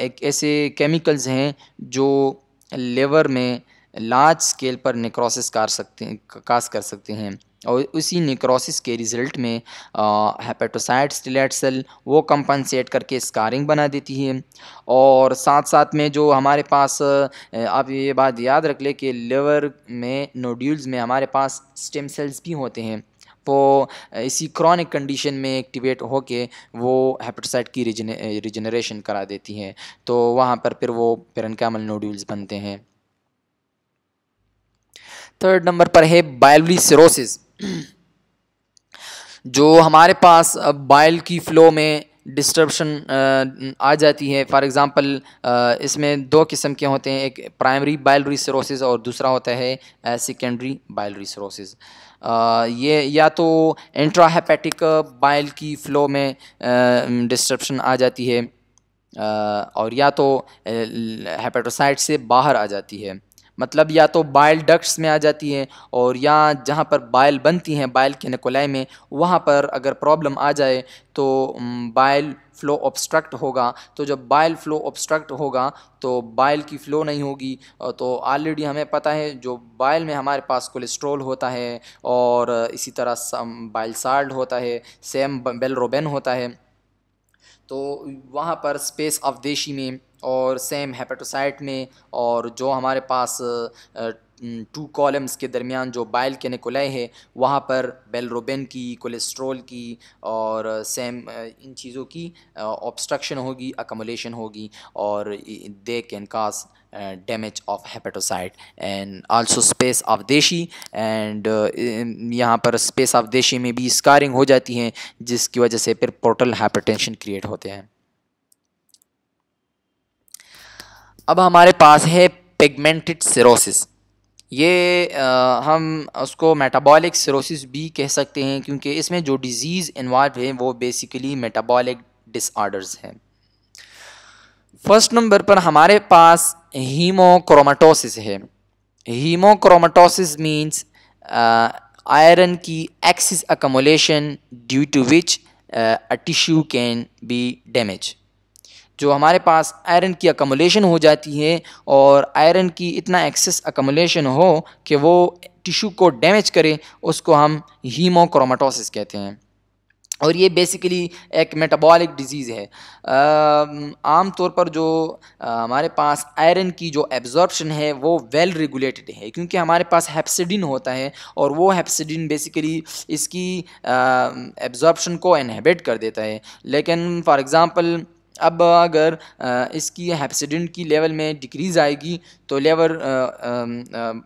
एक ऐसे केमिकल्स हैं जो लेवर में लार्ज स्केल पर निक्रोसिस कर सकते हैं कास कर सकते हैं और उसी निक्रोसिस के रिज़ल्ट में हेपेटोसाइड स्टिलेट सेल वो कंपनसेट करके स्कारिंग बना देती है और साथ साथ में जो हमारे पास आप ये बात याद रख ले कि लिवर में नोड्यूल्स में हमारे पास स्टेम सेल्स भी होते हैं वो इसी क्रॉनिक कंडीशन में एक्टिवेट होके वो हेपेटोसाइट की रिजनरेशन करा देती हैं तो वहाँ पर फिर वो पेरनकामल नोड्यूल्स बनते हैं थर्ड नंबर पर है बायलरी सिरोसिस जो हमारे पास बाइल की फ़्लो में डिस्टर्बशन आ जाती है फॉर एग्ज़ाम्पल इसमें दो किस्म के होते हैं एक प्राइमरी बाइलरी सिरोसिस और दूसरा होता है सेकेंडरी बाइलरी सिरोसिस ये या तो इंट्राहेपेटिक बाइल की फ़्लो में डिस्टर्बशन आ जाती है और या तो हेपेटोसाइट से बाहर आ जाती है मतलब या तो बाइल डक्ट्स में आ जाती है और या जहाँ पर बाइल बनती हैं बाइल के नकुलाई में वहाँ पर अगर प्रॉब्लम आ जाए तो बाइल फ़्लो ऑब्स्ट्रक्ट होगा तो जब बाइल फ़्लो ऑब्स्ट्रक्ट होगा तो बाइल की फ़्लो नहीं होगी तो ऑलरेडी हमें पता है जो बाइल में हमारे पास कोलेस्ट्रोल होता है और इसी तरह बाइल साल्ट होता है सेम बेलरोबेन होता है तो वहाँ पर स्पेस अवदेशी में और सेम हेपेटोसाइट में और जो हमारे पास टू कॉलम्स के दरमियान जो बाइल के निकोलाई है वहाँ पर बेलरोबेन की कोलेस्ट्रोल की और सेम इन चीज़ों की ऑब्स्ट्रक्शन होगी अकमोलेशन होगी और they can cause damage of hepatocyte and also space of Disse and यहाँ पर स्पेस ऑफ देशी में भी स्कारिंग हो जाती है जिसकी वजह से फिर पोर्टल हाइपरटेंशन क्रिएट होते हैं अब हमारे पास है पिगमेंटेड सिरोसिस ये आ, हम उसको मेटाबॉलिक सिरोसिस भी कह सकते हैं क्योंकि इसमें जो डिज़ीज़ इन्वॉल्व है वो बेसिकली मेटाबॉलिक डिसऑर्डर्स हैं फर्स्ट नंबर पर हमारे पास हीमोक्रोमाटोसिस है हीमोक्रोमाटोसिस मींस आयरन की excess accumulation due to which a tissue can be damage जो हमारे पास आयरन की अकमोलेशन हो जाती है और आयरन की इतना एक्सेस अकमोलेशन हो कि वो टिश्यू को डैमेज करे उसको हम हीमोक्रोमाटोसिस कहते हैं और ये बेसिकली एक मेटाबॉलिक डिजीज़ है आम तौर पर जो हमारे पास आयरन की जो एब्जॉर्बशन है वो वेल रेगुलेटेड है क्योंकि हमारे पास हेप्सिडिन होता है और वो हेप्सिडिन बेसिकली इसकी एब्जॉर्बशन को इनहेबिट कर देता है लेकिन फॉर एग्ज़ाम्पल अब अगर इसकी हैप्सिडेंट की लेवल में डिक्रीज़ आएगी तो लेवर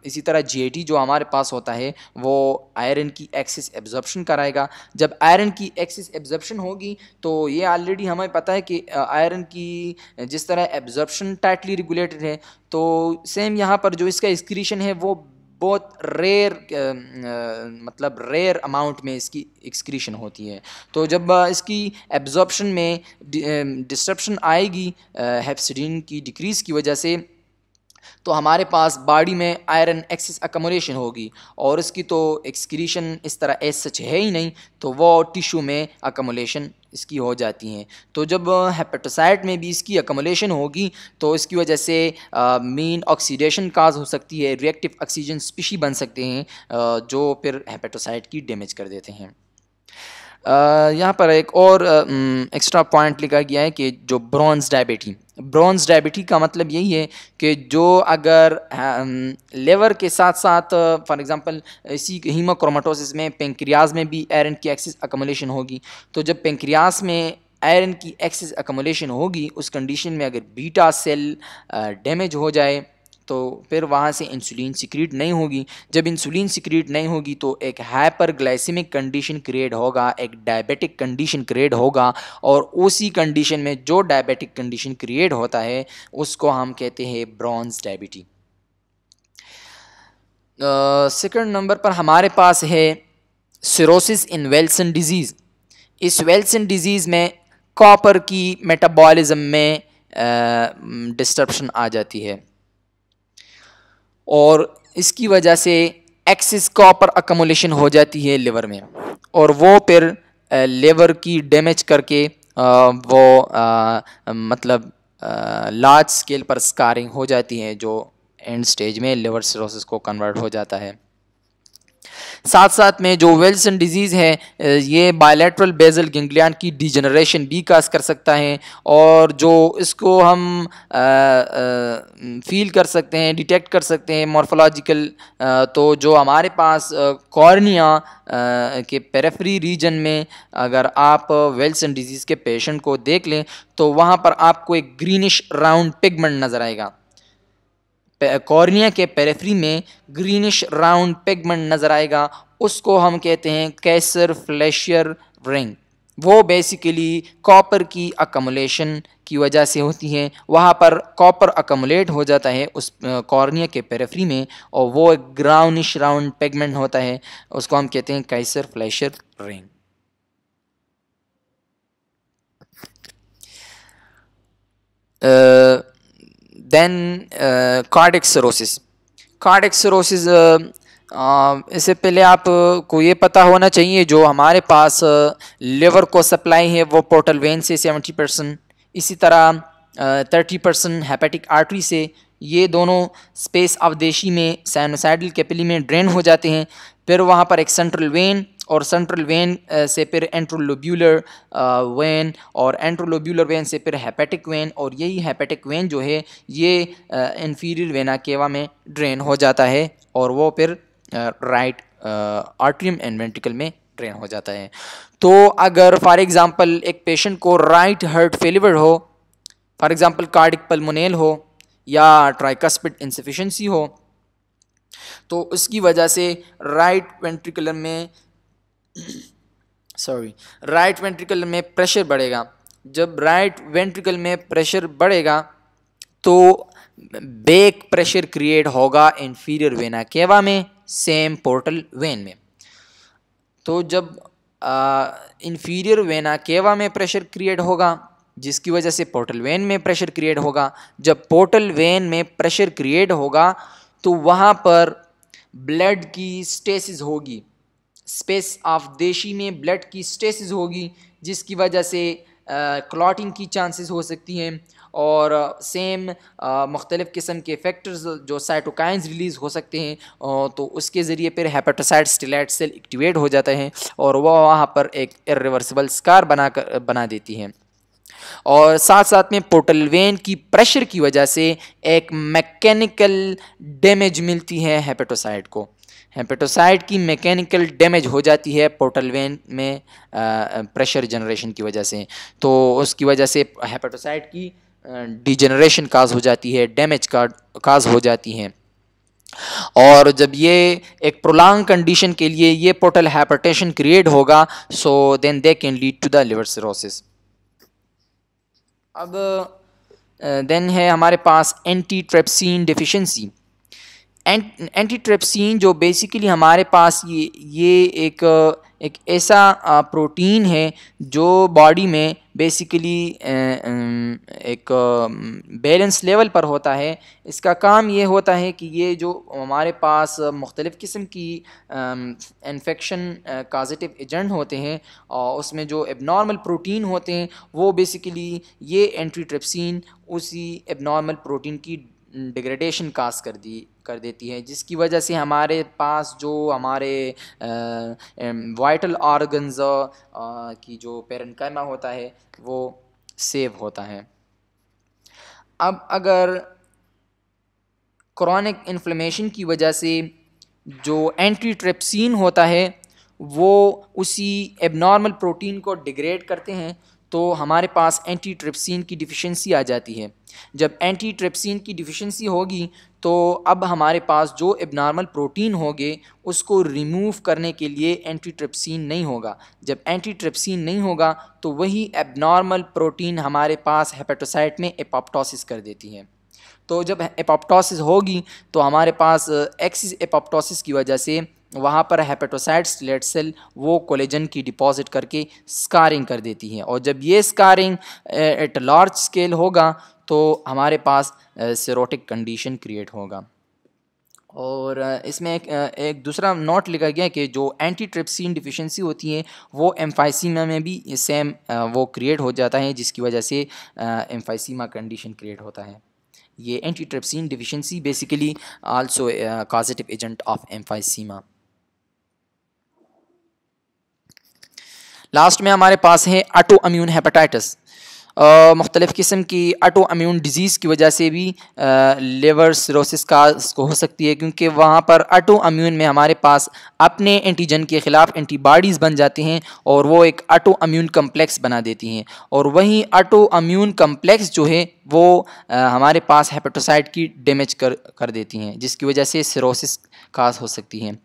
इसी तरह जी जो हमारे पास होता है वो आयरन की एक्सिस एब्जॉर्प्शन कराएगा जब आयरन की एक्सिस एब्जॉर्प्शन होगी तो ये ऑलरेडी हमें पता है कि आयरन की जिस तरह एब्जॉर्प्शन टाइटली रेगुलेटेड है तो सेम यहाँ पर जो इसका एक्सक्रीशन है वो बहुत रेयर मतलब रेयर अमाउंट में इसकी एक्सक्रीशन होती है तो जब इसकी एब्जॉर्प्शन में डिस्ट्रप्शन आएगी हेप्सिडिन की डिक्रीज़ की वजह से तो हमारे पास बॉडी में आयरन एक्सेस अकमोलेशन होगी और इसकी तो एक्सक्रीशन इस तरह एस सच है ही नहीं तो वो टिश्यू में अकमोलेशन इसकी हो जाती हैं तो जब हेपेटोसाइट में भी इसकी अकमोलेशन होगी तो इसकी वजह से मेन ऑक्सीडेशन काज हो सकती है रिएक्टिव ऑक्सीजन स्पीशी बन सकते हैं आ, जो फिर हेपेटोसाइट की डैमेज कर देते हैं यहाँ पर एक और एक्स्ट्रा पॉइंट लिखा गया है कि जो ब्रॉन्स डायबिटी ब्रॉन्ज डायबिटी का मतलब यही है कि जो अगर लेवर के साथ साथ फॉर एग्जांपल इसी हीमोक्रोमाटोसिस में पेंक्रियाज में भी आयरन की एक्सेस अकोमोलेशन होगी तो जब पेंक्रियाज में आयरन की एक्सेस अकोमोलेशन होगी उस कंडीशन में अगर बीटा सेल डैमेज हो जाए तो फिर वहाँ से इंसुलिन सिक्रीट नहीं होगी जब इंसुलिन सिक्रीट नहीं होगी तो एक हाइपरग्लाइसिमिक कंडीशन क्रिएट होगा एक डायबिटिक कंडीशन क्रिएट होगा और उसी कंडीशन में जो डायबिटिक कंडीशन क्रिएट होता है उसको हम कहते हैं ब्रॉन्ज डायबिटी सेकंड नंबर पर हमारे पास है सिरोसिस इन वेल्सन डिजीज़ इस वेल्सन डिजीज़ में कॉपर की मेटाबॉलिज्म में डिस्टर्बशन आ जाती है और इसकी वजह से एक्सिस कॉपर अकमोलेशन हो जाती है लिवर में और वो फिर लेवर की डैमेज करके आ, वो आ, मतलब लार्ज स्केल पर स्कारिंग हो जाती है जो एंड स्टेज में लिवर सिरोसिस को कन्वर्ट हो जाता है साथ साथ में जो वेल्सन डिजीज़ है ये बायलेट्रल बेजल गंगलियान की डिजनरेशन भी काज कर सकता है और जो इसको हम आ, आ, फील कर सकते हैं डिटेक्ट कर सकते हैं मॉर्फोलॉजिकल तो जो हमारे पास कॉर्निया के पेरेफरी रीजन में अगर आप वेल्सन डिजीज़ के पेशेंट को देख लें तो वहाँ पर आपको एक ग्रीनिश राउंड पिगमेंट नज़र आएगा कॉर्निया के पेरेफ्री में ग्रीनिश राउंड पिगमेंट नज़र आएगा उसको हम कहते हैं कैसर फ्लैशियर रिंग वो बेसिकली कॉपर की अकमलेशन की वजह से होती है वहाँ पर कॉपर अकमलेट हो जाता है उस कॉर्निया के पेरेफ्री में और वो एक ग्राउनिश राउंड पिगमेंट होता है उसको हम कहते हैं Kayser Fleischer ring Then uh, cardiac cirrhosis. Cardiac cirrhosis uh, Uh, इससे पहले आप को ये पता होना चाहिए जो हमारे पास लिवर uh, को सप्लाई है वो पोर्टल वेन से सेवेंटी परसेंट इसी तरह थर्टी परसेंट हेपेटिक आर्टरी से ये दोनों स्पेस अवदेशी में साइनोसाइडल कैपिली में ड्रेन हो जाते हैं फिर वहाँ पर एक सेंट्रल वेन और सेंट्रल वेन uh, से फिर एंट्रोलोब्यूलर वेन uh, और एंट्रोलोब्यूलर वेन से फिर हेपेटिक वेन और यही हेपेटिक वेन जो है ये इन्फीरियर वेना केवा में ड्रेन हो जाता है और वो फिर राइट आर्ट्रियम एंड वेंट्रिकल में ड्रेन हो जाता है तो अगर फॉर एग्ज़ाम्पल एक पेशेंट को राइट हर्ट फेलिवर हो फॉर एग्ज़ाम्पल कार्डिक पलमोनेल हो या ट्राइकस्पिड इंसफिशेंसी हो तो उसकी वजह से राइट वेंट्रिकुलर में सॉरी राइट वेंट्रिकल में प्रेशर बढ़ेगा जब राइट वेंट्रिकल में प्रेशर बढ़ेगा तो बेक प्रेशर क्रिएट होगा इन्फीरियर वेना केवा में सेम पोर्टल वेन में तो जब इन्फीरियर वेना केवा में प्रेशर क्रिएट होगा जिसकी वजह से पोर्टल वेन में प्रेशर क्रिएट होगा जब पोर्टल वेन में प्रेशर क्रिएट होगा तो वहाँ पर ब्लड की स्टेसिस होगी स्पेस ऑफ देशी में ब्लड की स्टेसिस होगी जिसकी वजह से क्लॉटिंग की चांसेस हो सकती हैं और सेम मुख्तलिफ़ किस्म के फैक्टर्स जो साइटोकाइंस रिलीज़ हो सकते हैं तो उसके ज़रिए फिर हेपेटोसाइट स्टिलेट सेल एक्टिवेट हो जाते हैं और वह वहाँ पर एक इरिवर्सिबल स्कार बना कर बना देती हैं और साथ साथ में पोर्टल वेन की प्रेशर की वजह से एक मैकेनिकल डैमेज मिलती है हेपेटोसाइट को हेपेटोसाइड की मैकेनिकल डैमेज हो जाती है पोर्टल वेन में प्रेशर जनरेशन की वजह से तो उसकी वजह से हेपेटोसाइड की डिजनरेशन काज हो जाती है डैमेज का काज हो जाती हैं और जब ये एक प्रोलॉन्ग कंडीशन के लिए ये पोर्टल हेपेटेशन क्रिएट होगा so then they can lead to the liver cirrhosis अब देन है हमारे पास anti trypsin deficiency anti antitrypsin जो बेसिकली हमारे पास ये ये एक एक ऐसा प्रोटीन है जो बॉडी में बेसिकली एक बैलेंस लेवल पर होता है इसका काम ये होता है कि ये जो हमारे पास मुख्तलिफ़ किस्म की इन्फेक्शन काजिटिव एजेंट होते हैं और उसमें जो एबनॉर्मल प्रोटीन होते हैं वो बेसिकली ये एंट्रीट्रिप्सिन उसी एबनॉर्मल प्रोटीन की डिग्रेडेशन कास कर दी कर देती है जिसकी वजह से हमारे पास जो हमारे वाइटल ऑर्गन्स की जो पेरनकैमा होता है वो सेव होता है अब अगर क्रॉनिक इन्फ्लेमेशन की वजह से जो एंटी ट्रेप्सिन होता है वो उसी एबनॉर्मल प्रोटीन को डिग्रेड करते हैं तो हमारे पास एंटी ट्रिप्सिन की डिफिशेंसी आ जाती है जब एंटी ट्रिप्सिन की डिफिशेंसी होगी तो अब हमारे पास जो एबनॉर्मल प्रोटीन होंगे उसको रिमूव करने के लिए एंटी ट्रिप्सिन नहीं होगा जब एंटी ट्रिप्सिन नहीं होगा तो वही एबनॉर्मल प्रोटीन हमारे पास हेपेटोसाइट में एपोप्टोसिस कर देती है तो जब एपोप्टोसिस होगी तो हमारे पास एक्सिस एपोप्टोसिस की वजह से वहाँ पर हेपेटोसाइट्स लेट सेल वो कोलेजन की डिपॉजिट करके स्कारिंग कर देती है और जब ये स्कारिंग एट लार्ज स्केल होगा तो हमारे पास सिरोटिक कंडीशन क्रिएट होगा और इसमें एक एक दूसरा नोट लिखा गया कि जो एंटी ट्रिप्सिन डिफिशेंसी होती है वो एम्फाइसीमा में भी सेम वो क्रिएट हो जाता है जिसकी वजह से एम्फाइसीमा कंडीशन क्रिएट होता है ये anti trypsin deficiency basically also causative agent of emphysema last में हमारे पास है ऑटो अम्यून हेपेटाइटिस मुख्तलिफ़ किस्म की आटो अम्यून डिज़ीज़ की वजह से भी लेवर सिरोसिस का हो सकती है क्योंकि वहाँ पर आटो अम्यून में हमारे पास अपने एंटीजन के ख़िलाफ़ एंटीबॉडीज़ बन जाती हैं और वो एक आटो अम्यून कम्प्लेक्स बना देती हैं और वहीं आटो अम्यून कम्प्लेक्स जो है वो आ, हमारे पास हेपेटोसाइट की डैमेज कर कर देती हैं जिसकी वजह से सिरोसिस काज हो सकती है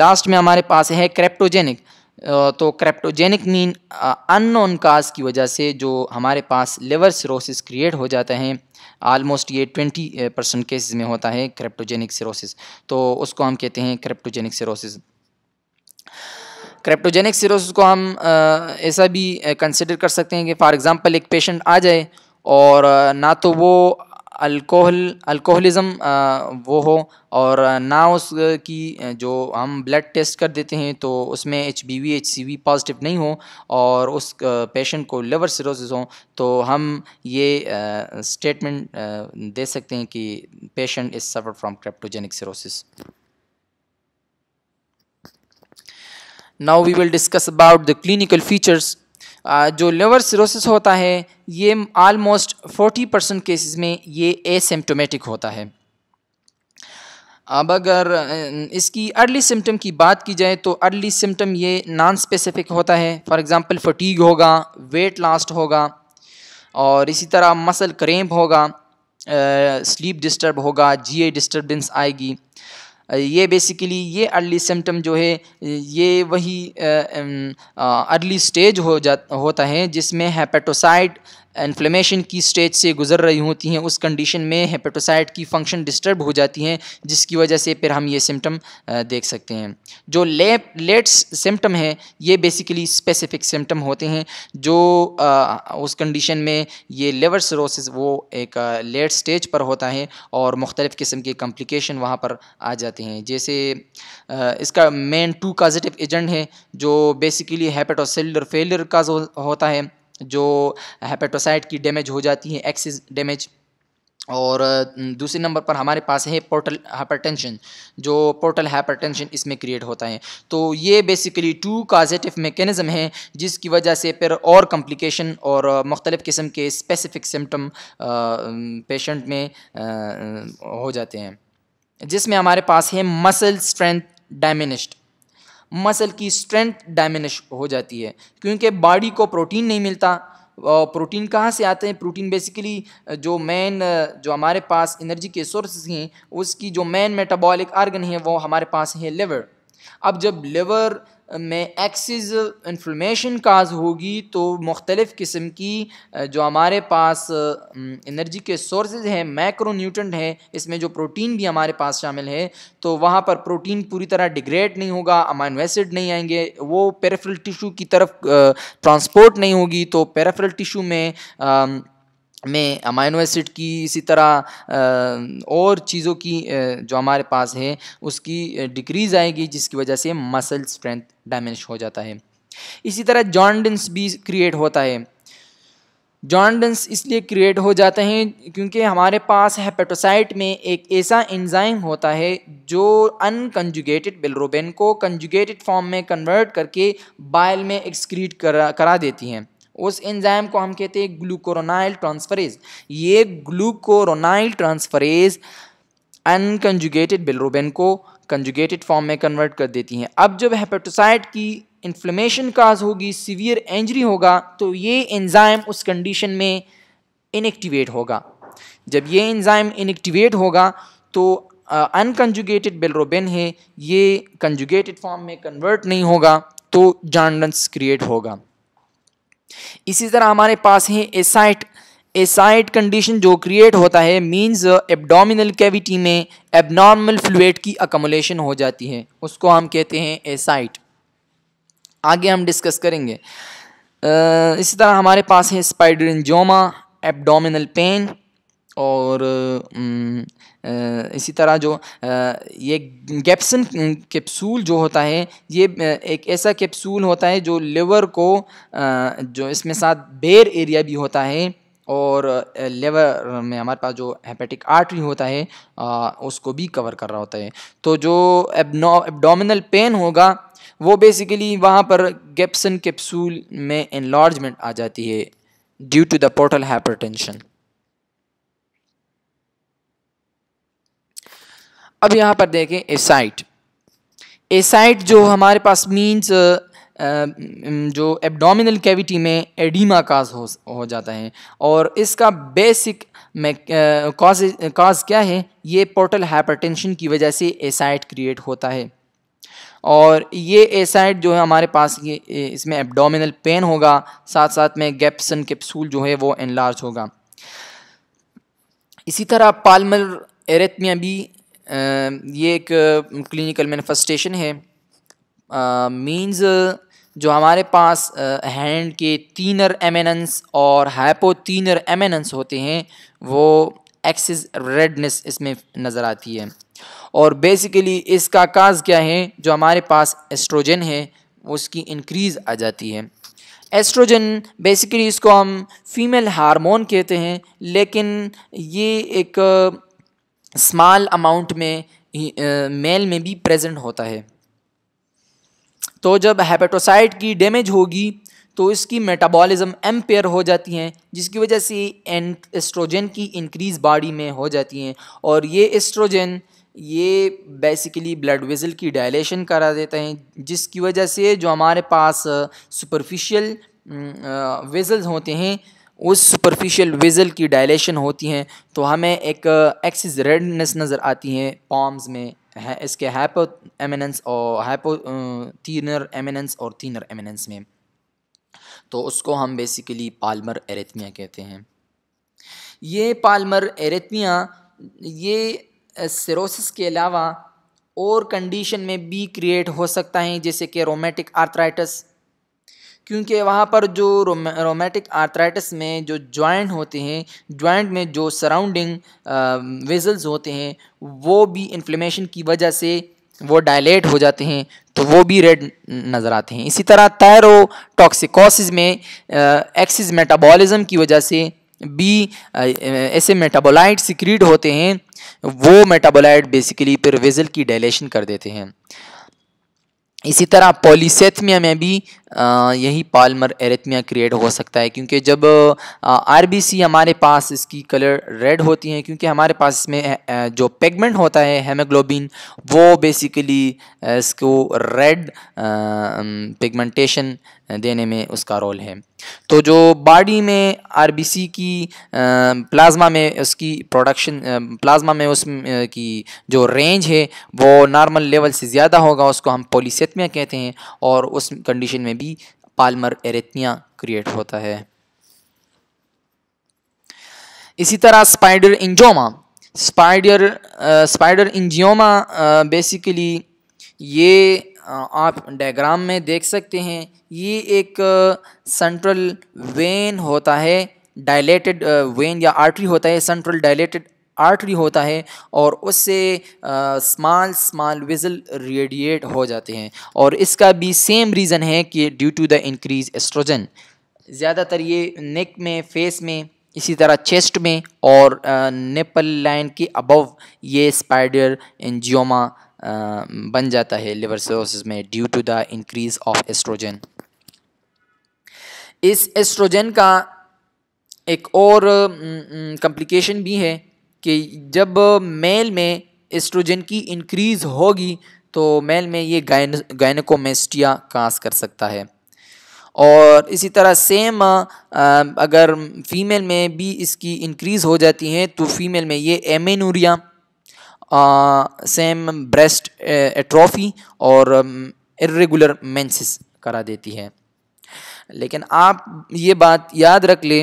लास्ट में हमारे पास है क्रेप्टोजेनिक तो क्रैप्टोजेनिक मीन अननोन काज की वजह से जो हमारे पास लिवर सिरोसिस क्रिएट हो जाता है आलमोस्ट ये ट्वेंटी परसेंट केसेस में होता है क्रैप्टोजेनिक सिरोसिस तो उसको हम कहते हैं क्रैप्टोजेनिक सिरोसिस क्रैप्टोजेनिक सिरोसिस को हम ऐसा भी कंसिडर कर सकते हैं कि फॉर एग्ज़ाम्पल एक पेशेंट आ जाए और ना तो वो अल्कोहल अल्कोहलिज़म वो हो और ना उसकी जो हम ब्लड टेस्ट कर देते हैं तो उसमें H B V H C V positive नहीं हो और उस पेशेंट को लिवर सिरोसिस हो तो हम ये स्टेटमेंट दे सकते हैं कि patient is suffer from cryptogenic cirrhosis now we will discuss about the clinical features जो लिवर सिरोसिस होता है ये आलमोस्ट 40 परसेंट केसेस में ये एसिम्टोमेटिक होता है अब अगर इसकी अर्ली सिम्टम की बात की जाए तो अर्ली सिम्टम ये नॉन स्पेसिफिक होता है फॉर एग्ज़ाम्पल फटीग होगा वेट लास्ट होगा और इसी तरह मसल क्रेम्प होगा स्लीप डिस्टर्ब होगा जी ए डिस्टर्बेंस आएगी ये बेसिकली ये अर्ली सिम्टम जो है ये वही अर्ली स्टेज हो जा होता है जिसमें हेपेटोसाइट इन्फ्लेमेशन की स्टेज से गुजर रही होती हैं उस कंडीशन में हेपेटोसाइट की फंक्शन डिस्टर्ब हो जाती हैं जिसकी वजह से फिर हम ये सिम्टम देख सकते हैं जो ले लेट्स सिम्टम हैं ये बेसिकली स्पेसिफिक सिम्टम होते हैं जो आ, उस कंडीशन में ये लेवर सरोसिस वो एक लेट स्टेज पर होता है और मुख्तलिफ़ किस्म के कम्प्लिकेशन वहाँ पर आ जाते हैं जैसे आ, इसका मेन टू काजिटिव एजेंट है जो बेसिकली हेपेटोसेलर फेलियर काज होता है जो हेपेटोसाइट की डैमेज हो जाती है एक्सिस डैमेज और दूसरे नंबर पर हमारे पास है पोर्टल हाइपरटेंशन जो पोर्टल हाइपरटेंशन इसमें क्रिएट होता है तो ये बेसिकली टू काजेटिव मेकेनिज़म है जिसकी वजह से फिर और कम्प्लिकेशन और मुख्तलिफ़ किस्म के स्पेसिफिक सिम्टम पेशेंट में आ, हो जाते हैं जिसमें हमारे पास है मसल स्ट्रेंथ डायमिनिस्ट मसल की स्ट्रेंथ डायमिनिश हो जाती है क्योंकि बॉडी को प्रोटीन नहीं मिलता प्रोटीन कहाँ से आते हैं प्रोटीन बेसिकली जो मेन जो हमारे पास एनर्जी के सोर्सेज हैं उसकी जो मेन मेटाबॉलिक आर्गन है वो हमारे पास है लिवर अब जब लिवर में एक्सिस इन्फ्लेमेशन काज होगी तो मुख्तलिफ़ किस्म की जो हमारे पास एनर्जी के सोर्सेज हैं मैक्रो हैं इसमें जो प्रोटीन भी हमारे पास शामिल है तो वहाँ पर प्रोटीन पूरी तरह डिग्रेड नहीं होगा अमाइनो एसिड नहीं आएंगे वो पेरेफरल टिशू की तरफ ट्रांसपोर्ट नहीं होगी तो पेराफ्रल टिशू में आ, में अमाइनो एसिड की इसी तरह और चीज़ों की जो हमारे पास है उसकी डिक्रीज़ आएगी जिसकी वजह से मसल स्ट्रेंथ डैमेज हो जाता है इसी तरह जॉन्डेंस भी क्रिएट होता है जॉन्डेंस इसलिए क्रिएट हो जाते हैं क्योंकि हमारे पास हेपेटोसाइट में एक ऐसा एंजाइम होता है जो अनकंजुगेटेड बिलरोबेन को कंजुगेटेड फॉर्म में कन्वर्ट करके बाइल में एक्सक्रीट करा करा देती हैं उस एंजाइम को हम कहते हैं ग्लूकोरोनाइल ट्रांसफरेज ये ग्लूकोरोनाइल ट्रांसफरेज अनकंजुगेटेड बिलरोबेन को कंजुगेटेड फॉर्म में कन्वर्ट कर देती हैं अब जब हेपेटोसाइट की इन्फ्लेमेशन काज होगी सीवियर इंजरी होगा तो ये एंजाइम उस कंडीशन में इनएक्टिवेट होगा जब ये एंजाइम इनएक्टिवेट होगा तो अनकंजुगेटेड uh, बेलरोबेन है ये कंजुगेटेड फॉर्म में कन्वर्ट नहीं होगा तो जांडन्स क्रिएट होगा इसी तरह हमारे पास है एसाइट एसाइट कंडीशन जो क्रिएट होता है मींस एब्डोमिनल कैविटी में एबनॉर्मल फ्लूड की अकमोलेशन हो जाती है उसको हम कहते हैं एसाइट आगे हम डिस्कस करेंगे इसी तरह हमारे पास है इंजोमा एबडोमिनल पेन और इसी तरह जो ये गैप्सन कैप्सूल जो होता है ये एक ऐसा कैप्सूल होता है जो लिवर को जो इसमें साथ बेर एरिया भी होता है और लेवर में हमारे पास जो हेपेटिक आर्टरी होता है आ, उसको भी कवर कर रहा होता है तो जो एबनो एबडोमिनल पेन होगा वो बेसिकली वहाँ पर गैप्सन कैप्सूल में एनलार्जमेंट आ जाती है due to the portal hypertension अब यहाँ पर देखें एसाइट एसाइट जो हमारे पास मीन्स uh, uh, mm, जो एब्डोमिनल कैविटी में एडीमा काज हो हो जाता है और इसका बेसिक काज काज क्या है ये पोर्टल हाइपरटेंशन की वजह से एसाइट क्रिएट होता है और ये एसाइड जो है हमारे पास ये इसमें एब्डोमिनल पेन होगा साथ साथ में गैप्सन कैप्सूल जो है वो एनलार्ज होगा इसी तरह पालमर एरेथमिया भी ये एक क्लिनिकल मैनिफेस्टेशन है मींस जो हमारे पास हैंड के तीनर एमेनेंस और हाइपोतीनर एमेनेंस होते हैं वो एक्सिस रेडनेस इसमें नज़र आती है और बेसिकली इसका काज क्या है जो हमारे पास एस्ट्रोजन है उसकी इंक्रीज़ आ जाती है एस्ट्रोजन बेसिकली इसको हम फीमेल हार्मोन कहते हैं लेकिन ये एक स्मॉल अमाउंट में मेल e, e, में भी प्रेजेंट होता है तो जब हेपेटोसाइट की डैमेज होगी तो इसकी मेटाबॉलिज्म एम्पेयर हो जाती हैं जिसकी वजह से एस्ट्रोजन की इंक्रीज़ बॉडी में हो जाती हैं और ये एस्ट्रोजन ये बेसिकली ब्लड वेज़ल की डायलेशन करा देते हैं जिसकी वजह से जो हमारे पास सुपरफिशियल वेज़ल्स mm, uh, होते हैं उस सुपरफिशियल वेजल की डायलेशन होती हैं तो हमें एक एक्सिस रेडनेस नज़र आती है पॉम्स में है इसके हैपो एमिनेंस और हैपो थीनर एमिनेंस और थीनर एमिनेंस में तो उसको हम बेसिकली पालमर एरेथमिया कहते हैं ये पालमर एरेथमिया ये सिरोसिस के अलावा और कंडीशन में भी क्रिएट हो सकता है जैसे कि रोमेटिक आर्थराइटिस क्योंकि वहाँ पर जो रोमेटिक आर्थराइटिस में जो जॉइंट होते हैं जॉइंट में जो सराउंडिंग वेजल्स um, होते हैं वो भी इन्फ्लेमेशन की वजह से वो डायलेट हो जाते हैं तो वो भी रेड नज़र आते हैं इसी तरह तैरो टॉक्सिकोसिस में एक्सिस uh, मेटाबॉलिज्म की वजह से बी uh, ऐसे मेटाबोलाइट सिक्रीड होते हैं वो मेटाबोलाइट बेसिकली फिर वेजल की डायलेशन कर देते हैं इसी तरह पॉलीसेथमिया में भी यही पालमर एरेथमिया क्रिएट हो सकता है क्योंकि जब आरबीसी हमारे पास इसकी कलर रेड होती है क्योंकि हमारे पास इसमें जो पेगमेंट होता है हेमोग्लोबिन वो बेसिकली इसको रेड पिगमेंटेशन देने में उसका रोल है तो जो बॉडी में आरबीसी की प्लाज्मा में उसकी प्रोडक्शन प्लाज्मा में उस की जो रेंज है वो नॉर्मल लेवल से ज़्यादा होगा उसको हम पोलिसमिया कहते हैं और उस कंडीशन में भी पालमर एरेतिया क्रिएट होता है इसी तरह spider angioma spider spider angioma basically ये आप डायग्राम में देख सकते हैं ये एक सेंट्रल वेन होता है डायलेटेड वेन या आर्टरी होता है सेंट्रल डायलेटेड आर्टरी होता है और उससे स्मॉल स्मॉल विजल रेडिएट हो जाते हैं और इसका भी सेम रीज़न है कि due to the increase oestrogen ज़्यादातर ये नेक में फेस में इसी तरह चेस्ट में और नेपल लाइन के अबव ये स्पाइडर एंजियोमा बन जाता है लिवर सिरोसिस में due to the increase of oestrogen इस एस्ट्रोजन का एक और कम्प्लिकेशन भी है कि जब मेल में एस्ट्रोजन की इंक्रीज होगी तो मेल में ये गायन गायनकोमेस्टिया कास कर सकता है और इसी तरह सेम अगर फीमेल में भी इसकी इंक्रीज़ हो जाती है तो फीमेल में ये एमेनूरिया सेम ब्रेस्ट एट्रॉफी और इरेगुलर um, मेंसेस करा देती है लेकिन आप ये बात याद रख ले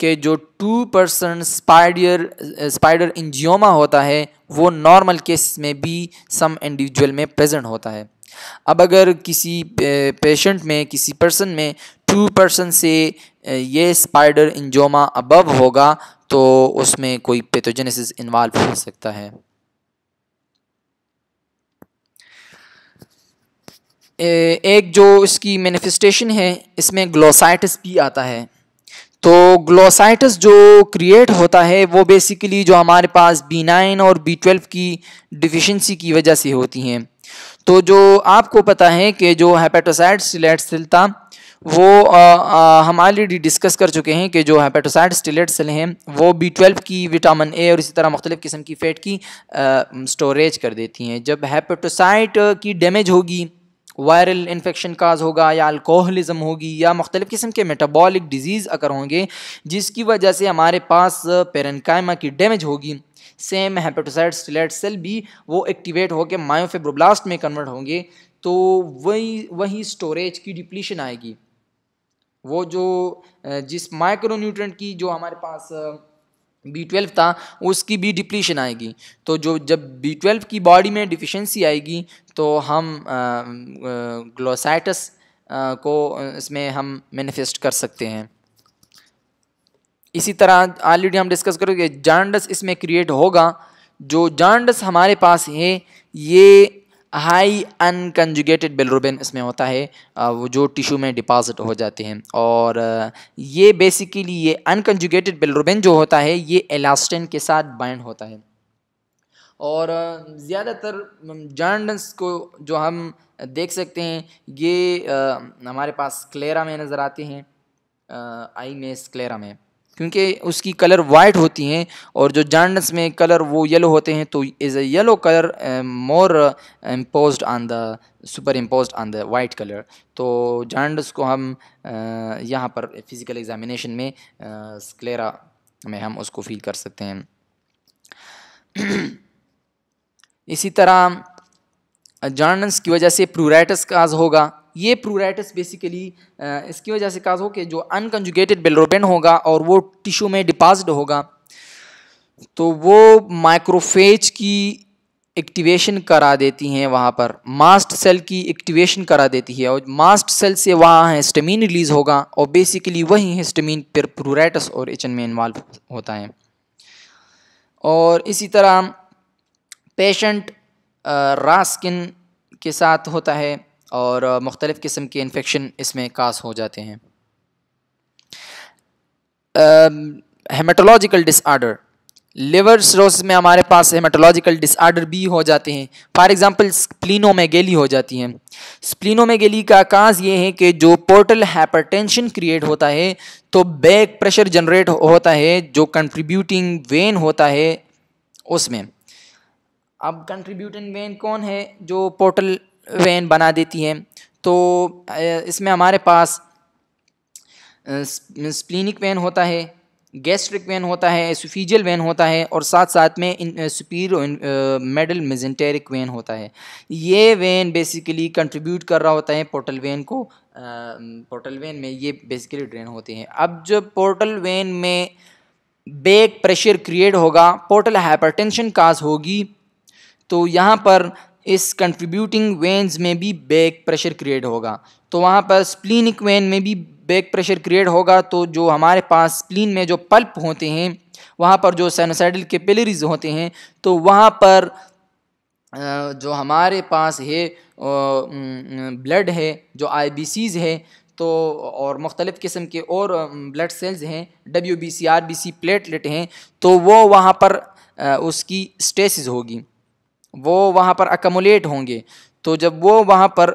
कि जो two percent spider spider angioma होता है वो नॉर्मल केस में भी सम इंडिविजुअल में प्रेजेंट होता है अब अगर किसी पेशेंट में किसी पर्सन में टू परसेंट से ये स्पाइडर इंजोमा अबव होगा तो उसमें कोई पेथोजेनेसिस इन्वॉल्व हो सकता है एक जो इसकी मैनिफेस्टेशन है इसमें ग्लोसाइटिस भी आता है तो ग्लोसाइटिस जो क्रिएट होता है वो बेसिकली जो हमारे पास बी नाइन और बी ट्वेल्व की डिफिशेंसी की वजह से होती हैं तो जो आपको पता है कि जो हेपेटोसाइड स्टिलेट था वो हम ऑलरेडी डिस्कस कर चुके हैं कि जो हेपेटोसाइड स्टिलेट सेल हैं वो बी ट्वेल्व की विटामिन ए और इसी तरह मुख्तलिफ़ किस्म की फ़ैट की स्टोरेज कर देती हैं जब हेपेटोसाइट की डैमेज होगी वायरल इन्फेक्शन काज होगा या अल्कोहलिज्म होगी या मुख्तलिफ़ किस्म के मेटाबॉलिक डिजीज़ अगर होंगे जिसकी वजह से हमारे पास पेरनकाइमा की डैमेज होगी सेम हेपेटोसाइड स्टिलेट सेल भी वो एक्टिवेट होकर मायोफेब्रोब्लास्ट में कन्वर्ट होंगे तो वही वही स्टोरेज की डिप्लीशन आएगी वो जो जिस माइक्रोन्यूट्रेंट की जो हमारे पास बी ट्वेल्व था उसकी भी डिप्लीशन आएगी तो जो जब बी ट्वेल्व की बॉडी में डिफिशेंसी आएगी तो हम ग्लोसाइटस को इसमें हम मैनिफेस्ट कर सकते हैं इसी तरह ऑलरेडी हम डिस्कस करेंगे जानडस इसमें क्रिएट होगा जो जानडस हमारे पास है ये हाई अनकंजुगेटेड बिलरुबिन इसमें होता है वो जो टिश्यू में डिपॉजिट हो जाते हैं और ये बेसिकली ये अनकंजुगेटेड बिलरुबिन जो होता है ये एलास्टिन के साथ बाइंड होता है और ज़्यादातर जर्नस को जो हम देख सकते हैं ये हमारे पास क्लेरा में नज़र आते हैं आई में स्क्लेरा में क्योंकि उसकी कलर वाइट होती हैं और जो जांडस में कलर वो येलो होते हैं तो is a yellow colour more impose on the superimpose on the white colour तो जांडस को हम uh, यहाँ पर फिज़िकल एग्ज़ामिनेशन में स्क्लेरा uh, में हम उसको फील कर सकते हैं [CLEARS THROAT] इसी तरह जांडस uh, की वजह से प्रूराइटस काज होगा ये प्रूराइटिस बेसिकली इसकी वजह से काज हो कि जो अनकंजुगेटेड बिलरोबेन होगा और वो टिश्यू में डिपॉजिट होगा तो वो माइक्रोफेज की एक्टिवेशन करा देती हैं वहाँ पर मास्ट सेल की एक्टिवेशन करा देती है और मास्ट सेल से वहाँ हिस्टमिन रिलीज होगा और बेसिकली वही हिस्टमिन पर प्रोराइटस और एच में इन्वॉल्व होता है और इसी तरह पेशेंट रास्किन के साथ होता है और मुख्तलिफ़ किस्म के इन्फेक्शन इसमें कास हो जाते हैं हेमाटोलॉजिकल डिसआर्डर लिवर सिरोसिस में हमारे पास हेमाटोलॉजिकल डिसआर्डर भी हो जाते हैं फॉर एग्जांपल स्प्लिनो में गेली हो जाती है स्प्लिनो में गेली का काज ये है कि जो पोर्टल हाइपरटेंशन क्रिएट होता है तो बैक प्रेशर जनरेट होता है जो कंट्रीब्यूटिंग वेन होता है उसमें अब कंट्रीब्यूटिंग वेन कौन है जो पोर्टल वैन बना देती हैं तो इसमें हमारे पास स्प्लिनिक वैन होता है गैस्ट्रिक वैन होता है सुफीजल वैन होता है और साथ साथ में इन सुपीर मेडल मेजेंटेरिक वैन होता है ये वैन बेसिकली कंट्रीब्यूट कर रहा होता है पोर्टल वैन को पोर्टल वैन में ये बेसिकली ड्रेन होते हैं अब जब पोर्टल वैन में बैक प्रेशर क्रिएट होगा पोर्टल हाइपरटेंशन काज होगी तो यहाँ पर इस कंट्रीब्यूटिंग वेन्स में भी बैक प्रेशर क्रिएट होगा तो वहाँ पर स्प्लिनिक वेन में भी बैक प्रेशर क्रिएट होगा तो जो हमारे पास स्प्लिन में जो पल्प होते हैं वहाँ पर जो सैनोसाइडल कैपिलरीज होते हैं तो वहाँ पर जो हमारे पास है ब्लड है जो आई है तो और मुख्तलिफ़ किस्म के और ब्लड सेल्स हैं W B C R B C platelet हैं तो वो वहाँ पर उसकी स्टेसिस होगी वो वहाँ पर अकमुलेट होंगे तो जब वो वहाँ पर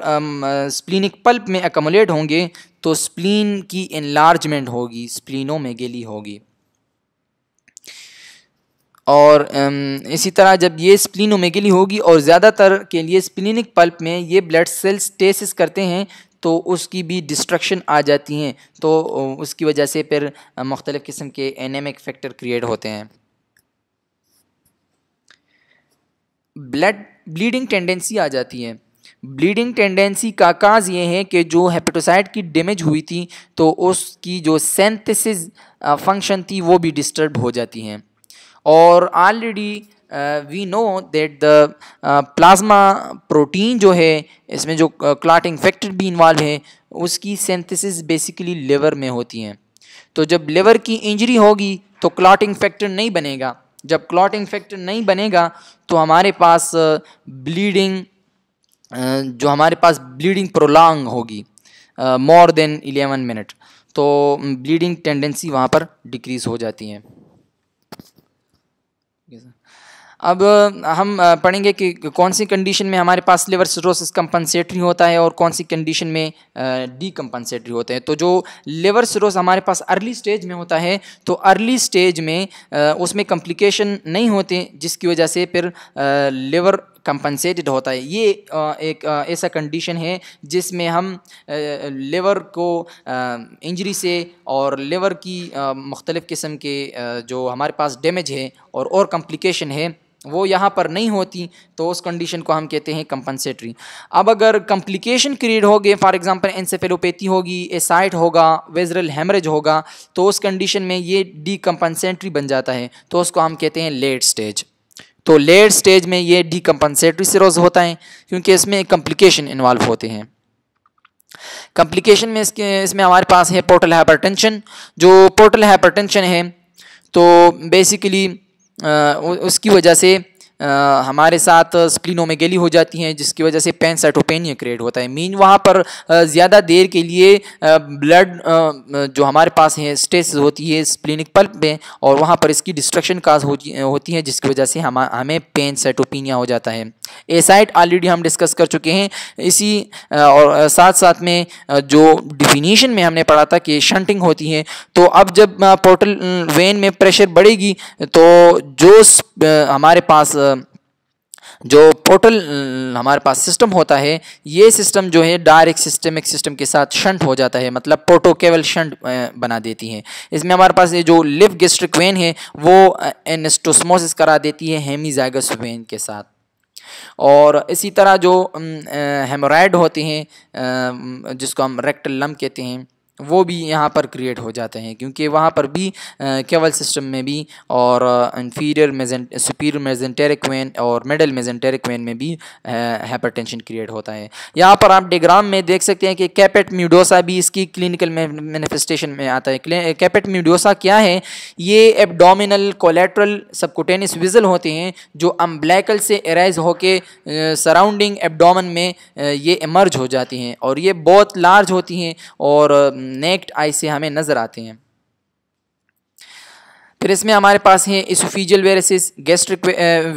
स्प्लिनिक पल्प में अकमुलेट होंगे तो स्प्लीन की इन्लार्जमेंट होगी स्प्लिनों में गेली होगी और इसी तरह जब ये स्प्लिनो मेगेली होगी और ज़्यादातर के लिए स्प्लिनिक पल्प में ये ब्लड सेल्स टेसिस करते हैं तो उसकी भी डिस्ट्रक्शन आ जाती हैं तो उसकी वजह से फिर मुख्तलिफ़ किस्म के एनेमिक फैक्टर क्रिएट होते हैं ब्लड ब्लीडिंग टेंडेंसी आ जाती है ब्लीडिंग टेंडेंसी का काज ये है कि जो हेपेटोसाइट की डैमेज हुई थी तो उसकी जो सेंथेसिस फंक्शन uh, थी वो भी डिस्टर्ब हो जाती हैं और already we know that the plasma protein जो है इसमें जो क्लाटिंग uh, फैक्टर भी इन्वॉल्व है उसकी सेंथेसिस बेसिकली लिवर में होती हैं तो जब लिवर की इंजरी होगी तो क्लाटिंग फैक्टर नहीं बनेगा जब क्लॉट इन्फेक्ट नहीं बनेगा तो हमारे पास ब्लीडिंग जो हमारे पास ब्लीडिंग प्रोलॉन्ग होगी मोर देन 11 मिनट तो ब्लीडिंग टेंडेंसी वहाँ पर डिक्रीज़ हो जाती है अब हम पढ़ेंगे कि कौन सी कंडीशन में हमारे पास लिवर सिरोसिस कंपनसेटरी होता है और कौन सी कंडीशन में डी कंपनसेटरी होते हैं तो जो लिवर सिरोस हमारे पास अर्ली स्टेज में होता है तो अर्ली स्टेज में उसमें कम्प्लिकेशन नहीं होते जिसकी वजह से फिर लिवर कंपनसेटेड होता है ये एक ऐसा कंडीशन है जिसमें हम लिवर को इंजरी से और लिवर की मुख्तलिफ़ किस्म के जो हमारे पास डैमेज है और और कम्प्लिकेशन है वो यहाँ पर नहीं होती तो उस कंडीशन को हम कहते हैं कंपनसेटरी अब अगर कम्प्लिकेशन क्रिएट हो गए फॉर एग्जांपल एनसेफेलोपैथी होगी एसाइट होगा वेजरल हेमरेज होगा तो उस कंडीशन में ये डी बन जाता है तो उसको हम कहते हैं लेट स्टेज तो लेट स्टेज में ये डी कंपनसेटरी सिरोज होता है क्योंकि इसमें कम्प्लिकेशन इन्वॉल्व होते हैं कम्प्लिकेशन में इसके इसमें हमारे पास है पोर्टल हाइपरटेंशन जो पोर्टल हाइपरटेंशन है तो बेसिकली उसकी वजह से हमारे साथ स्प्लिनोमेगेली हो जाती हैं जिसकी वजह से पेन साइटोपेनिया क्रिएट होता है मीन वहाँ पर ज़्यादा देर के लिए ब्लड जो हमारे पास है स्टेस होती है स्प्लिनिक पल्प में और वहाँ पर इसकी डिस्ट्रक्शन काज होती है जिसकी वजह से हम हमें पेन पेनसाइटोपिनिया हो जाता है एसाइट ऑलरेडी हम डिस्कस कर चुके हैं इसी और साथ साथ में जो डिफिनीशन में हमने पढ़ा था कि शंटिंग होती है तो अब जब पोर्टल वेन में प्रेशर बढ़ेगी तो जो हमारे पास जो पोर्टल हमारे पास सिस्टम होता है ये सिस्टम जो है डायरेक्ट सिस्टमिक सिस्टम के साथ शंट हो जाता है मतलब पोटो केवल शंट बना देती है इसमें हमारे पास ये जो लिव गेस्ट्रिक वेन है वो एनेस्टोसमोसिस करा देती है हेमीजाइगस वेन के साथ और इसी तरह जो हेमोराइड होते हैं जिसको हम रेक्टल लम कहते हैं वो भी यहाँ पर क्रिएट हो जाते हैं क्योंकि वहाँ पर भी केवल सिस्टम में भी और इन्फीरियर मेजेंट सुपीरियर मेजेंटेरिक्वेन और मिडल मेजेंटेरिक्वेन में भी हाइपरटेंशन क्रिएट होता है यहाँ पर आप डिग्राम में देख सकते हैं कि कैपेट म्यूडोसा भी इसकी क्लिनिकल मैनिफेस्टेशन में आता है कैपेट म्यूडोसा क्या है ये एबडोमिनल कोलेट्रल सबकोटेनिस विजल होते हैं जो अम्ब्लैकल से एराइज होकर सराउंडिंग एबडोमन में ये इमर्ज हो जाती हैं और ये बहुत लार्ज होती हैं और नेक्ड आई से हमें नज़र आते हैं फिर इसमें हमारे पास हैं oesophageal varices gastric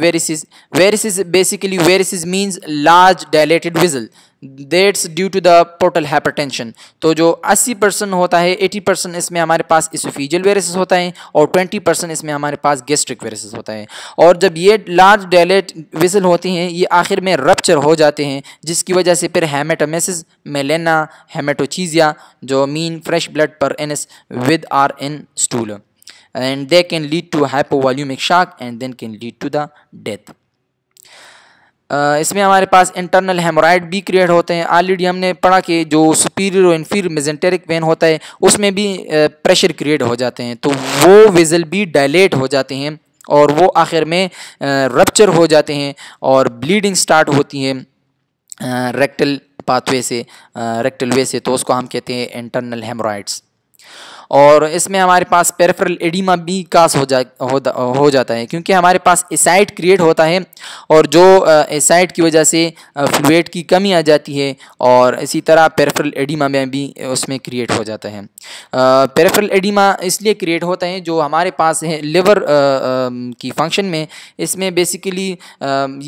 varices varices basically varices means large dilated vessel that's due to the portal hypertension तो जो 80 परसेंट होता है 80 परसेंट इसमें हमारे पास इसोफीजल वेरेसिस होता है और 20 परसेंट इसमें हमारे पास गेस्ट्रिक वेरेसिस होता है और जब ये लार्ज डायलेट विजल होती हैं ये आखिर में रपच्चर हो जाते हैं जिसकी वजह से फिर हेमेटामेसिस मेलेना हेमेटोचीजिया जो mean fresh blood per anus with or in stool and they can lead to hypovolaemic shock and then can lead to the death इसमें हमारे पास इंटरनल हेमोराइड भी क्रिएट होते हैं ऑलरेडी हमने पढ़ा कि जो सुपीरियर और इनफीर मेजेंटेरिक वेन होता है उसमें भी प्रेशर क्रिएट हो जाते हैं तो वो वेजल भी डायलेट हो जाते हैं और वो आखिर में रपच्चर हो जाते हैं और ब्लीडिंग स्टार्ट होती है रेक्टल पाथवे से रेक्टल वे से तो उसको हम कहते हैं इंटरनल हेमोराइड्स और इसमें हमारे पास पेरेफरल एडिमा भी कास हो जा हो, हो जाता है क्योंकि हमारे पास एसाइड क्रिएट होता है और जो एसाइड की वजह से फ्लूड की कमी आ जाती है और इसी तरह पेरेफरल एडिमा में भी उसमें क्रिएट हो जाता है पेरेफरल एडिमा इसलिए क्रिएट होता है जो हमारे पास है लिवर की फंक्शन में इसमें बेसिकली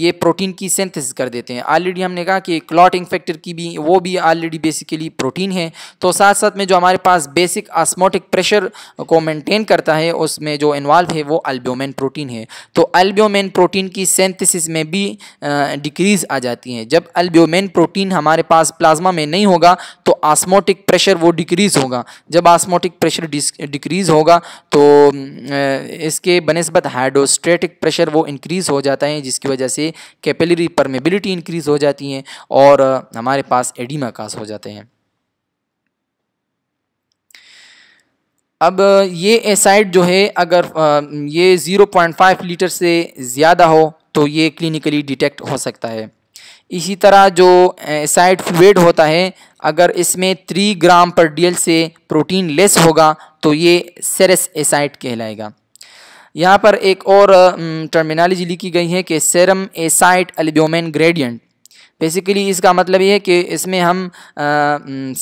ये प्रोटीन की सेंथेसिस कर देते हैं ऑलरेडी हमने कहा कि क्लॉटिंग फैक्टर की भी वो भी ऑलरेडी बेसिकली प्रोटीन है तो साथ साथ में जो हमारे पास बेसिक आसमोट एस्टोटिक प्रेशर को मेंटेन करता है उसमें जो इन्वॉल्व है वो अल्ब्योमेन प्रोटीन है तो अल्ब्योमेन प्रोटीन की सेंथिसिस में भी डिक्रीज आ जाती है जब अल्ब्योमेन प्रोटीन हमारे पास प्लाज्मा में नहीं होगा तो ऑस्मोटिक प्रेशर वो डिक्रीज़ होगा जब ऑस्मोटिक प्रेशर डिक्रीज़ होगा तो इसके बनस्बत हाइड्रोस्टेटिक प्रेशर वो इंक्रीज़ हो जाता है जिसकी वजह से कैपिलरी परमेबिलिटी इंक्रीज़ हो जाती है और हमारे पास एडिमा कास हो जाते हैं अब ये एसाइड जो है अगर ये 0.5 लीटर से ज़्यादा हो तो ये क्लिनिकली डिटेक्ट हो सकता है इसी तरह जो एसाइड फ्लूड होता है अगर इसमें थ्री ग्राम पर डीएल से प्रोटीन लेस होगा तो ये सेरस एसाइड कहलाएगा यहाँ पर एक और टर्मिनोलॉजी लिखी गई है कि serum ascites albumin gradient basically इसका मतलब ये है कि इसमें हम आ,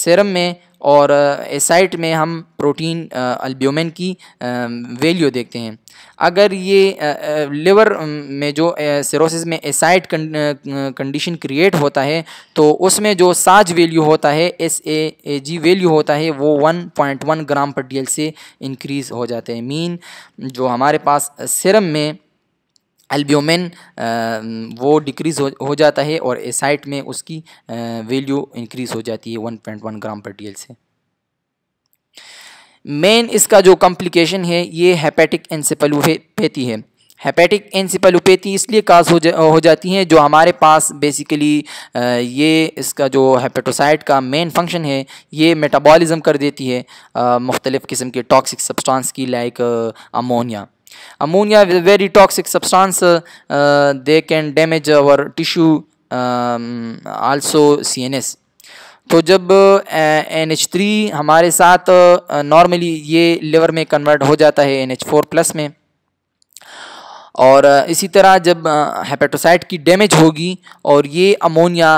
सेरम में और एसाइट में हम प्रोटीन अल्ब्यूमिन की वैल्यू देखते हैं अगर ये लिवर में जो सिरोसिस में एसाइट कंडीशन क्रिएट होता है तो उसमें जो साज वैल्यू होता है S A A ji value होता है वो 1.1 ग्राम पर डी से इंक्रीज़ हो जाते हैं मीन जो हमारे पास सिरम में एल्ब्यूमिन वो डिक्रीज़ हो, हो जाता है और एसाइट में उसकी वैल्यू इंक्रीज़ हो जाती है 1.1 ग्राम पर डी से मेन इसका जो कॉम्प्लिकेशन है ये हेपेटिक एंसेपलोपैथी है हेपेटिक एंसिपलोपैथी इसलिए काज हो, जा, हो जाती है जो हमारे पास बेसिकली ये इसका जो हेपेटोसाइट का मेन फंक्शन है ये मेटाबॉलिज़म कर देती है मुख्तलिफ़ किस्म के टॉक्सिक सब्सटेंस की like ammonia Ammonia is a very toxic substance. Uh, they can damage our tissue, um, also CNS. तो जब एन एच थ्री हमारे साथ नॉर्मली ये लिवर में कन्वर्ट हो जाता है एन एच फोर प्लस में और इसी तरह जब हेपेटोसाइट की डैमेज होगी और ये अमोनिया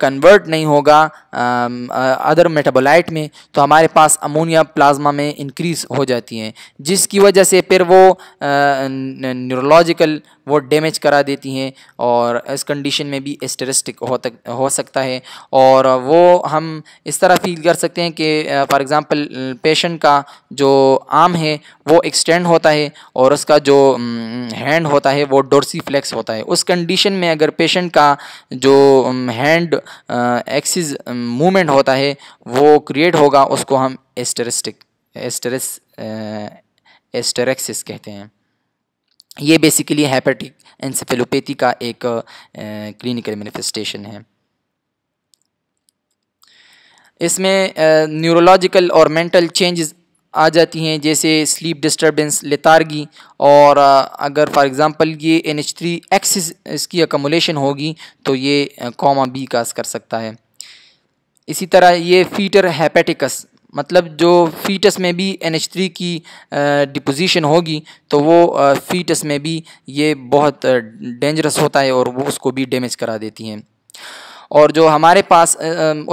कन्वर्ट नहीं होगा अदर मेटाबोलाइट में तो हमारे पास अमोनिया प्लाज्मा में इंक्रीज हो जाती है जिसकी वजह से फिर वो न्यूरोलॉजिकल वो डैमेज करा देती हैं और इस कंडीशन में भी एस्टेरिस्टिक हो तक हो सकता है और वो हम इस तरह फील कर सकते हैं कि फॉर एग्ज़ाम्पल पेशेंट का जो आम है वो एक्सटेंड होता है और उसका जो हैंड हैंड होता है वो डोर्सीफ्लेक्स होता है उस कंडीशन में अगर पेशेंट का जो हैंड एक्सिस मूवमेंट होता है वो क्रिएट होगा उसको हम एस्टरिस्टिक एस्टेरिस एस्टरेक्सिस कहते हैं ये बेसिकली हैपेटिक एंसेफेलोपैथी का एक क्लिनिकल uh, मैनिफेस्टेशन है इसमें न्यूरोलॉजिकल uh, और मेंटल चेंजेस आ जाती हैं जैसे स्लीप डिस्टर्बेंस लेतारगी और अगर फॉर एग्ज़ाम्पल ये एन एच थ्री एक्सिस इसकी अकमोलेशन होगी तो ये कॉमा बी काज कर सकता है इसी तरह ये फीटर हैपेटिकस मतलब जो फीटस में भी एन एच थ्री की डिपोजिशन होगी तो वो फीटस में भी ये बहुत डेंजरस होता है और वो उसको भी डैमेज करा देती हैं और जो हमारे पास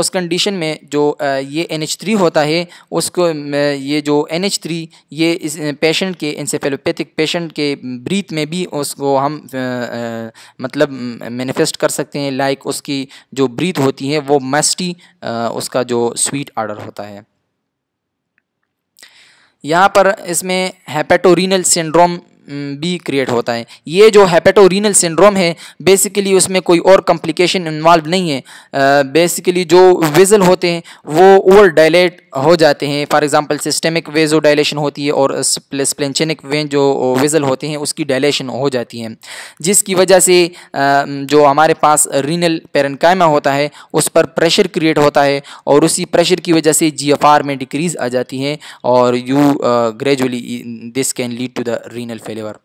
उस कंडीशन में जो ये एन एच थ्री होता है उसको ये जो एन एच थ्री ये इस पेशेंट के इंसेफेलोपैथिक पेशेंट के ब्रीथ में भी उसको हम मतलब मैनिफेस्ट कर सकते हैं लाइक उसकी जो ब्रीथ होती है वो मस्टी उसका जो स्वीट आर्डर होता है यहाँ पर इसमें हेपेटोरिनल सिंड्रोम भी क्रिएट होता है ये जो हैपेटोरिनल सिंड्रोम है बेसिकली उसमें कोई और कॉम्प्लिकेशन इन्वॉल्व नहीं है बेसिकली जो वेजल होते हैं वो ओवर डायलेट हो जाते हैं for example systemic vasodilation होती है और स्प्लेंचेनिक वेन जो वेजल होते हैं उसकी डायलेशन हो जाती है जिसकी वजह से जो हमारे पास रीनल पेरनकाइमा होता है उस पर प्रेशर क्रिएट होता है और उसी प्रेशर की वजह से जी में डिक्रीज़ आ जाती है और you gradually this can lead to the renal fail deliver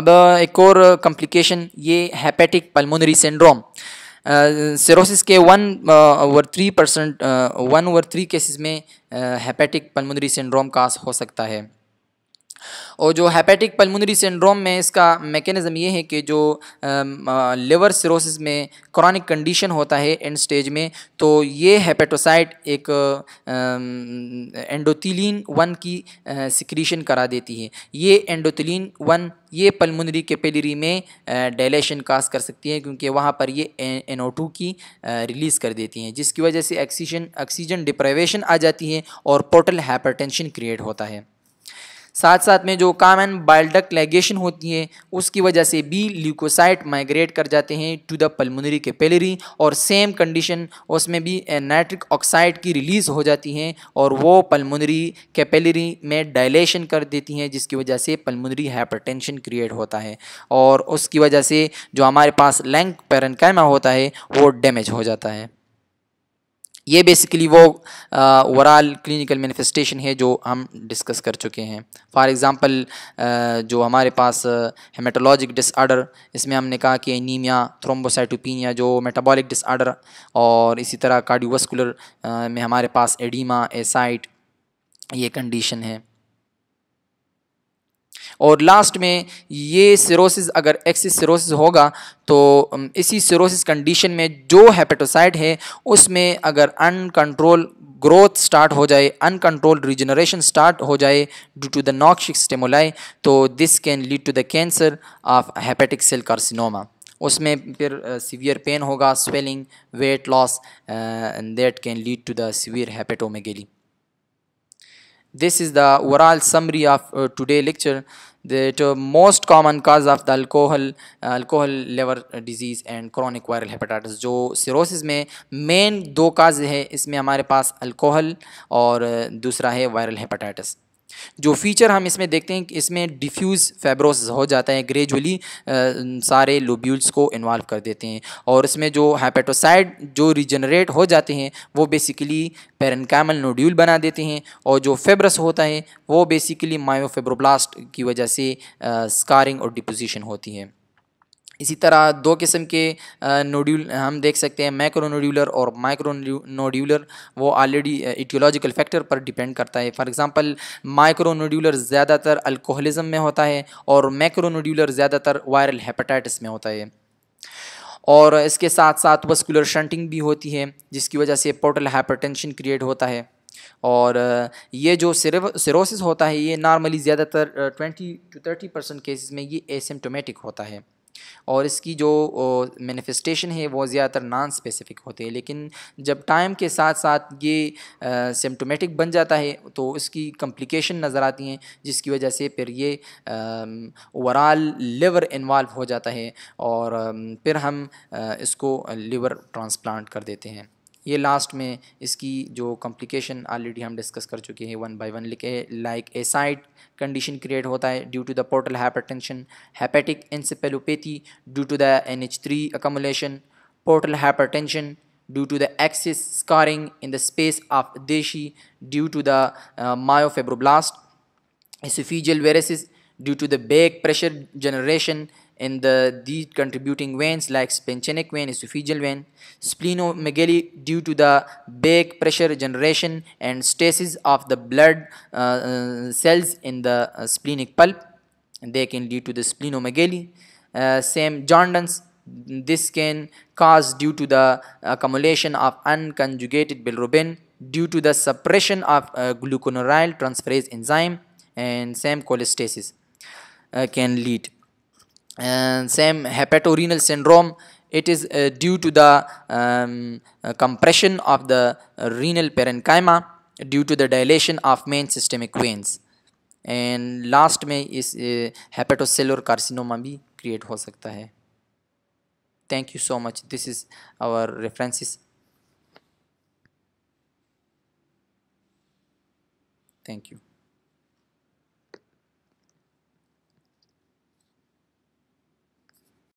अब uh, एक और कॉम्प्लिकेशन uh, ये हैपेटिक पल्मोनरी सिंड्रोम सिरोसिस के one over three percent one over three cases में हैपेटिक पल्मोनरी सिंड्रोम का हो सकता है और जो हैपेटिक पलमुनरी सिंड्रोम में इसका मैकेनिज़म ये है कि जो लिवर सिरोसिस में क्रॉनिक कंडीशन होता है एंड स्टेज में तो ये हेपेटोसाइट एक एंडोथिलीन वन की सिक्रीशन करा देती है ये एंडोथिलीन वन ये पलमुनरी कैपेलरी में डायलेशन कास कर सकती है क्योंकि वहाँ पर ये एन की रिलीज़ कर देती हैं जिसकी वजह से ऑक्सीजन ऑक्सीजन डिप्रेवेशन आ जाती है और पोर्टल हाइपरटेंशन क्रिएट होता है साथ साथ में जो कामन बायोडक्ट लेगेशन होती है उसकी वजह से भी ल्यूकोसाइट माइग्रेट कर जाते हैं टू द पल्मोनरी के और सेम कंडीशन उसमें भी नाइट्रिक eh, ऑक्साइड की रिलीज़ हो जाती हैं और वो पल्मोनरी कैपेलरी में डायलेशन कर देती हैं जिसकी वजह से पल्मोनरी हाइपरटेंशन क्रिएट होता है और उसकी वजह से जो हमारे पास लैंग पेरनकाइमा होता है वो डैमेज हो जाता है ये बेसिकली वो ओवरऑल क्लिनिकल मैनिफेस्टेशन है जो हम डिस्कस कर चुके हैं फॉर एग्ज़ाम्पल uh, जो हमारे पास हेमेटोलॉजिक uh, डिसऑर्डर इसमें हमने कहा कि एनीमिया थ्रोम्बोसाइटोपिनिया जो मेटाबॉलिक डिसऑर्डर और इसी तरह कार्डियोवास्कुलर uh, में हमारे पास एडीमा एसाइट ये कंडीशन है और लास्ट में ये सिरोसिस अगर एक्सिस सिरोसिस होगा तो इसी सिरोसिस कंडीशन में जो हेपेटोसाइट है उसमें अगर अनकंट्रोल ग्रोथ स्टार्ट हो जाए अनकंट्रोल रिजनरेशन स्टार्ट हो जाए due to the noxious stimuli तो this can lead to the cancer of hepatic cell carcinoma उसमें फिर सीवियर पेन होगा swelling weight loss and that can lead to the severe hepatomegaly this is the overall summary of today lecture the two most common cause of the alcohol uh, alcohol liver disease and chronic viral hepatitis jo cirrhosis mein main do cause hai isme hamare paas alcohol aur uh, dusra hai viral hepatitis जो feature हम इसमें देखते हैं कि इसमें diffuse फेब्रोस हो जाता है ग्रेजुअली सारे लोब्यूल्स को इन्वॉल्व कर देते हैं और इसमें जो हैपेटोसाइड जो रिजनरेट हो जाते हैं वो बेसिकली पेरनकैमल नोड्यूल बना देते हैं और जो फेब्रस होता है वो बेसिकली मायोफेब्रोब्लास्ट की वजह से स्कारिंग और डिपोजिशन होती है इसी तरह दो किस्म के नोड्यूल हम देख सकते हैं माइक्रो नोड्यूलर और माइक्रो नोड्यूलर वो ऑलरेडी इटियोलॉजिकल फैक्टर पर डिपेंड करता है फॉर एग्जांपल माइक्रो नोड्यूलर ज़्यादातर अल्कोहलिज्म में होता है और माइक्रो नोड्यूलर ज़्यादातर वायरल हेपेटाइटिस में होता है और इसके साथ साथ वस्कुलर शंटिंग भी होती है जिसकी वजह से पोर्टल हाइपरटेंशन क्रिएट होता है और ये जो सिरोसिस होता है ये नॉर्मली ज़्यादातर twenty to thirty percent cases में ये एसिम्टोमेटिक होता है और इसकी जो मैनिफेस्टेशन है वो ज़्यादातर नॉन स्पेसिफिक होते हैं लेकिन जब टाइम के साथ साथ ये सिम्टोमेटिक बन जाता है तो इसकी कम्प्लिकेशन नज़र आती हैं जिसकी वजह से फिर ये ओवरऑल लिवर इन्वाल्व हो जाता है और फिर हम इसको लिवर ट्रांसप्लांट कर देते हैं ये लास्ट में इसकी जो कॉम्प्लिकेशन ऑलरेडी हम डिस्कस कर चुके हैं वन बाय वन लिखे like ascites condition create होता है due to the portal hypertension hepatic encephalopathy due to the N H three accumulation portal hypertension due to the excess scarring in the space of Disse due to the myofibroblast myofibroblast esophageal due to the the pressure generation in the these contributing veins like splanchenic vein, esophageal vein, splenomegaly due to the back pressure generation and stasis of the blood uh, uh cells in the uh, splenic pulp. And they can lead to the splenomegaly. Uh, same jaundice, this can cause due to the accumulation of unconjugated bilirubin due to the suppression of glucuronoryl transferase enzyme and same cholestasis can lead and same hepatorenal syndrome it is uh, due to the um, uh, compression of the renal parenchyma due to the dilation of main systemic veins and last में इस hepatocellular carcinoma भी create हो सकता है thank you so much this is our references thank you